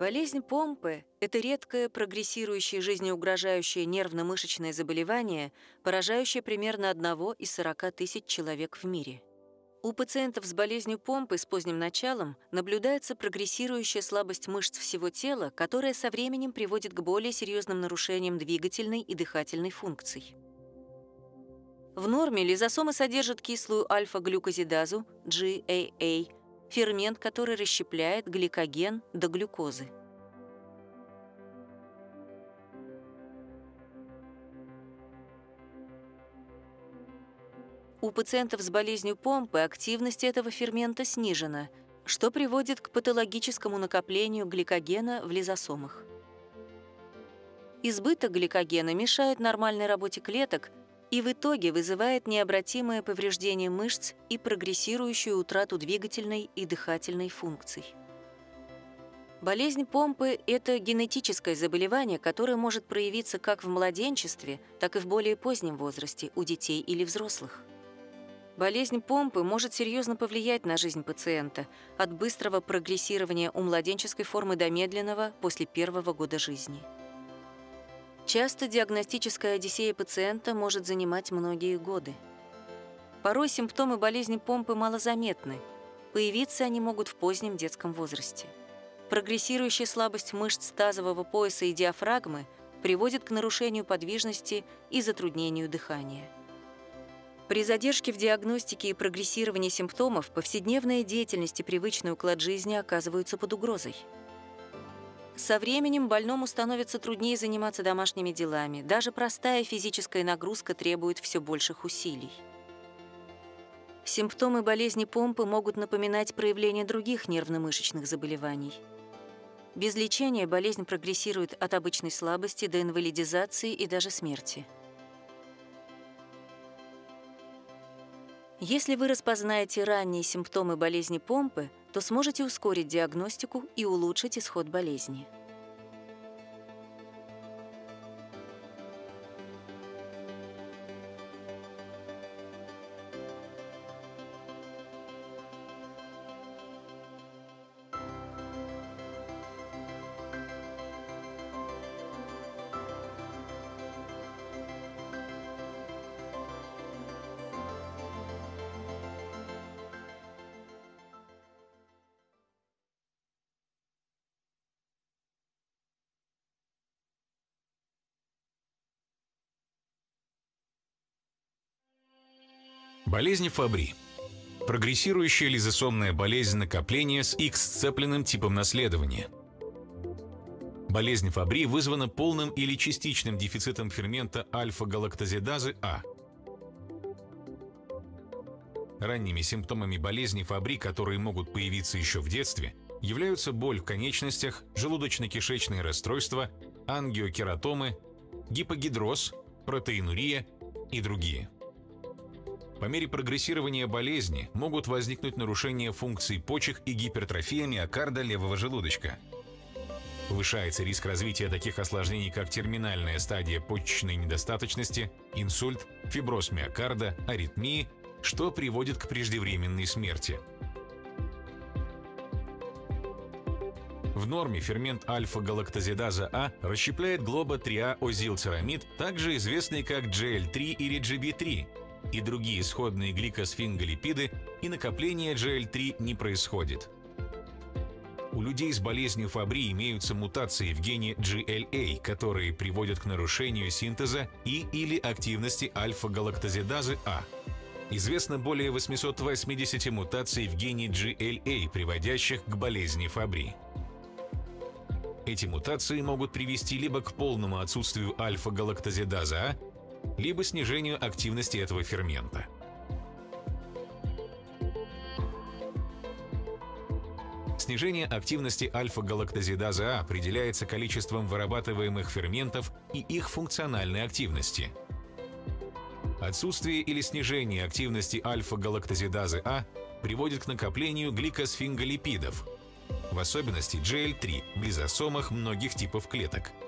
Болезнь помпы – это редкое, прогрессирующее жизнеугрожающее нервно-мышечное заболевание, поражающее примерно одного из 40 тысяч человек в мире. У пациентов с болезнью помпы с поздним началом наблюдается прогрессирующая слабость мышц всего тела, которая со временем приводит к более серьезным нарушениям двигательной и дыхательной функций. В норме лизосомы содержат кислую альфа-глюкозидазу, GAA, фермент, который расщепляет гликоген до глюкозы. У пациентов с болезнью помпы активность этого фермента снижена, что приводит к патологическому накоплению гликогена в лизосомах. Избыток гликогена мешает нормальной работе клеток, и в итоге вызывает необратимое повреждение мышц и прогрессирующую утрату двигательной и дыхательной функций. Болезнь помпы – это генетическое заболевание, которое может проявиться как в младенчестве, так и в более позднем возрасте у детей или взрослых. Болезнь помпы может серьезно повлиять на жизнь пациента от быстрого прогрессирования у младенческой формы до медленного после первого года жизни. Часто диагностическая одиссея пациента может занимать многие годы. Порой симптомы болезни помпы малозаметны. Появиться они могут в позднем детском возрасте. Прогрессирующая слабость мышц тазового пояса и диафрагмы приводит к нарушению подвижности и затруднению дыхания. При задержке в диагностике и прогрессировании симптомов повседневная деятельность и привычный уклад жизни оказываются под угрозой. Со временем больному становится труднее заниматься домашними делами. Даже простая физическая нагрузка требует все больших усилий. Симптомы болезни помпы могут напоминать проявление других нервно-мышечных заболеваний. Без лечения болезнь прогрессирует от обычной слабости до инвалидизации и даже смерти. Если вы распознаете ранние симптомы болезни помпы, то сможете ускорить диагностику и улучшить исход болезни. Болезнь Фабри. Прогрессирующая лизосомная болезнь накопления с X-сцепленным типом наследования. Болезнь Фабри вызвана полным или частичным дефицитом фермента альфа-галактозидазы А. Ранними симптомами болезни Фабри, которые могут появиться еще в детстве, являются боль в конечностях, желудочно-кишечные расстройства, ангиокератомы, гипогидроз, протеинурия и другие. По мере прогрессирования болезни могут возникнуть нарушения функций почек и гипертрофия миокарда левого желудочка. Повышается риск развития таких осложнений, как терминальная стадия почечной недостаточности, инсульт, фиброз миокарда, аритмии, что приводит к преждевременной смерти. В норме фермент альфа-галактозидаза А расщепляет глоба 3А озилцерамид, также известный как GL3 или GB3, и другие исходные гликосфинголипиды, и накопление GL3 не происходит. У людей с болезнью Фабри имеются мутации в гене GLA, которые приводят к нарушению синтеза и или активности альфа-галактозидазы А. Известно более 880 мутаций в гене GLA, приводящих к болезни Фабри. Эти мутации могут привести либо к полному отсутствию альфа-галактозидаза А, либо снижению активности этого фермента. Снижение активности альфа-галактозидаза А определяется количеством вырабатываемых ферментов и их функциональной активности. Отсутствие или снижение активности альфа-галактозидазы А приводит к накоплению гликосфинголипидов, в особенности GL3, в лизосомах многих типов клеток –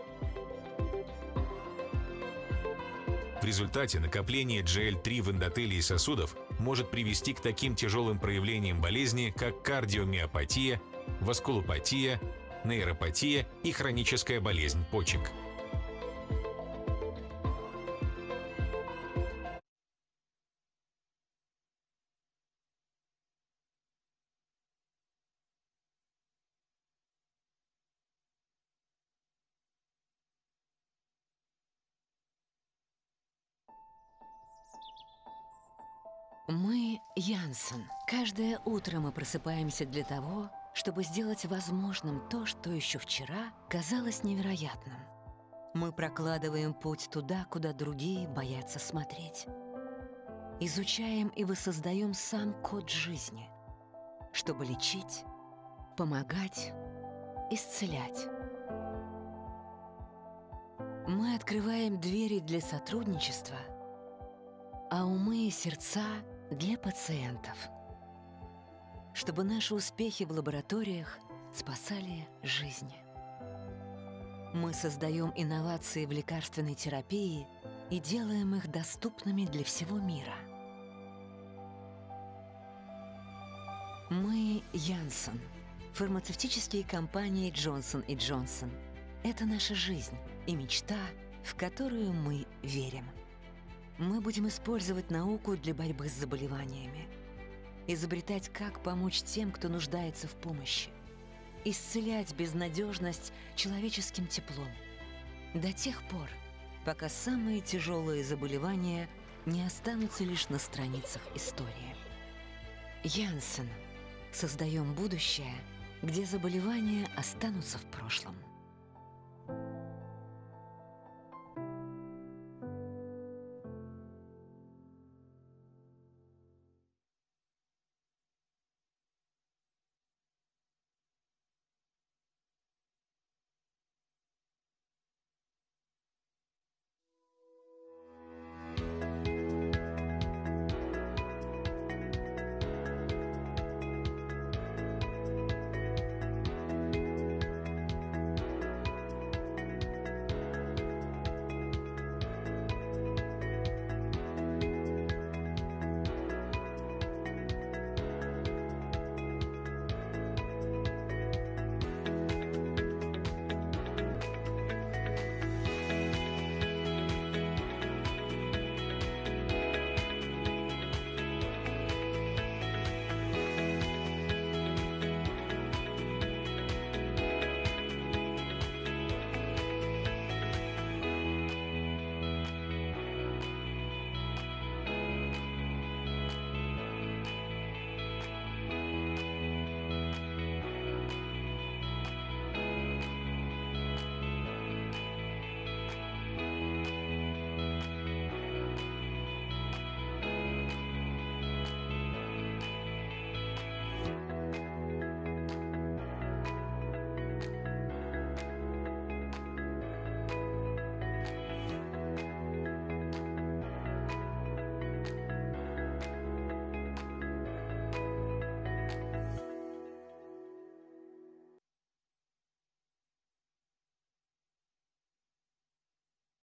В результате накопление GL3 в эндотелии сосудов может привести к таким тяжелым проявлениям болезни, как кардиомиопатия, васкулопатия, нейропатия и хроническая болезнь почек. Мы Янсен. Каждое утро мы просыпаемся для того, чтобы сделать возможным то, что еще вчера казалось невероятным. Мы прокладываем путь туда, куда другие боятся смотреть. Изучаем и воссоздаем сам код жизни, чтобы лечить, помогать, исцелять. Мы открываем двери для сотрудничества, а умы и сердца — для пациентов. Чтобы наши успехи в лабораториях спасали жизни. Мы создаем инновации в лекарственной терапии и делаем их доступными для всего мира. Мы Янсон, фармацевтические компании Джонсон и Джонсон. Это наша жизнь и мечта, в которую мы верим. Мы будем использовать науку для борьбы с заболеваниями. Изобретать, как помочь тем, кто нуждается в помощи. Исцелять безнадежность человеческим теплом. До тех пор, пока самые тяжелые заболевания не останутся лишь на страницах истории. Янсен. Создаем будущее, где заболевания останутся в прошлом.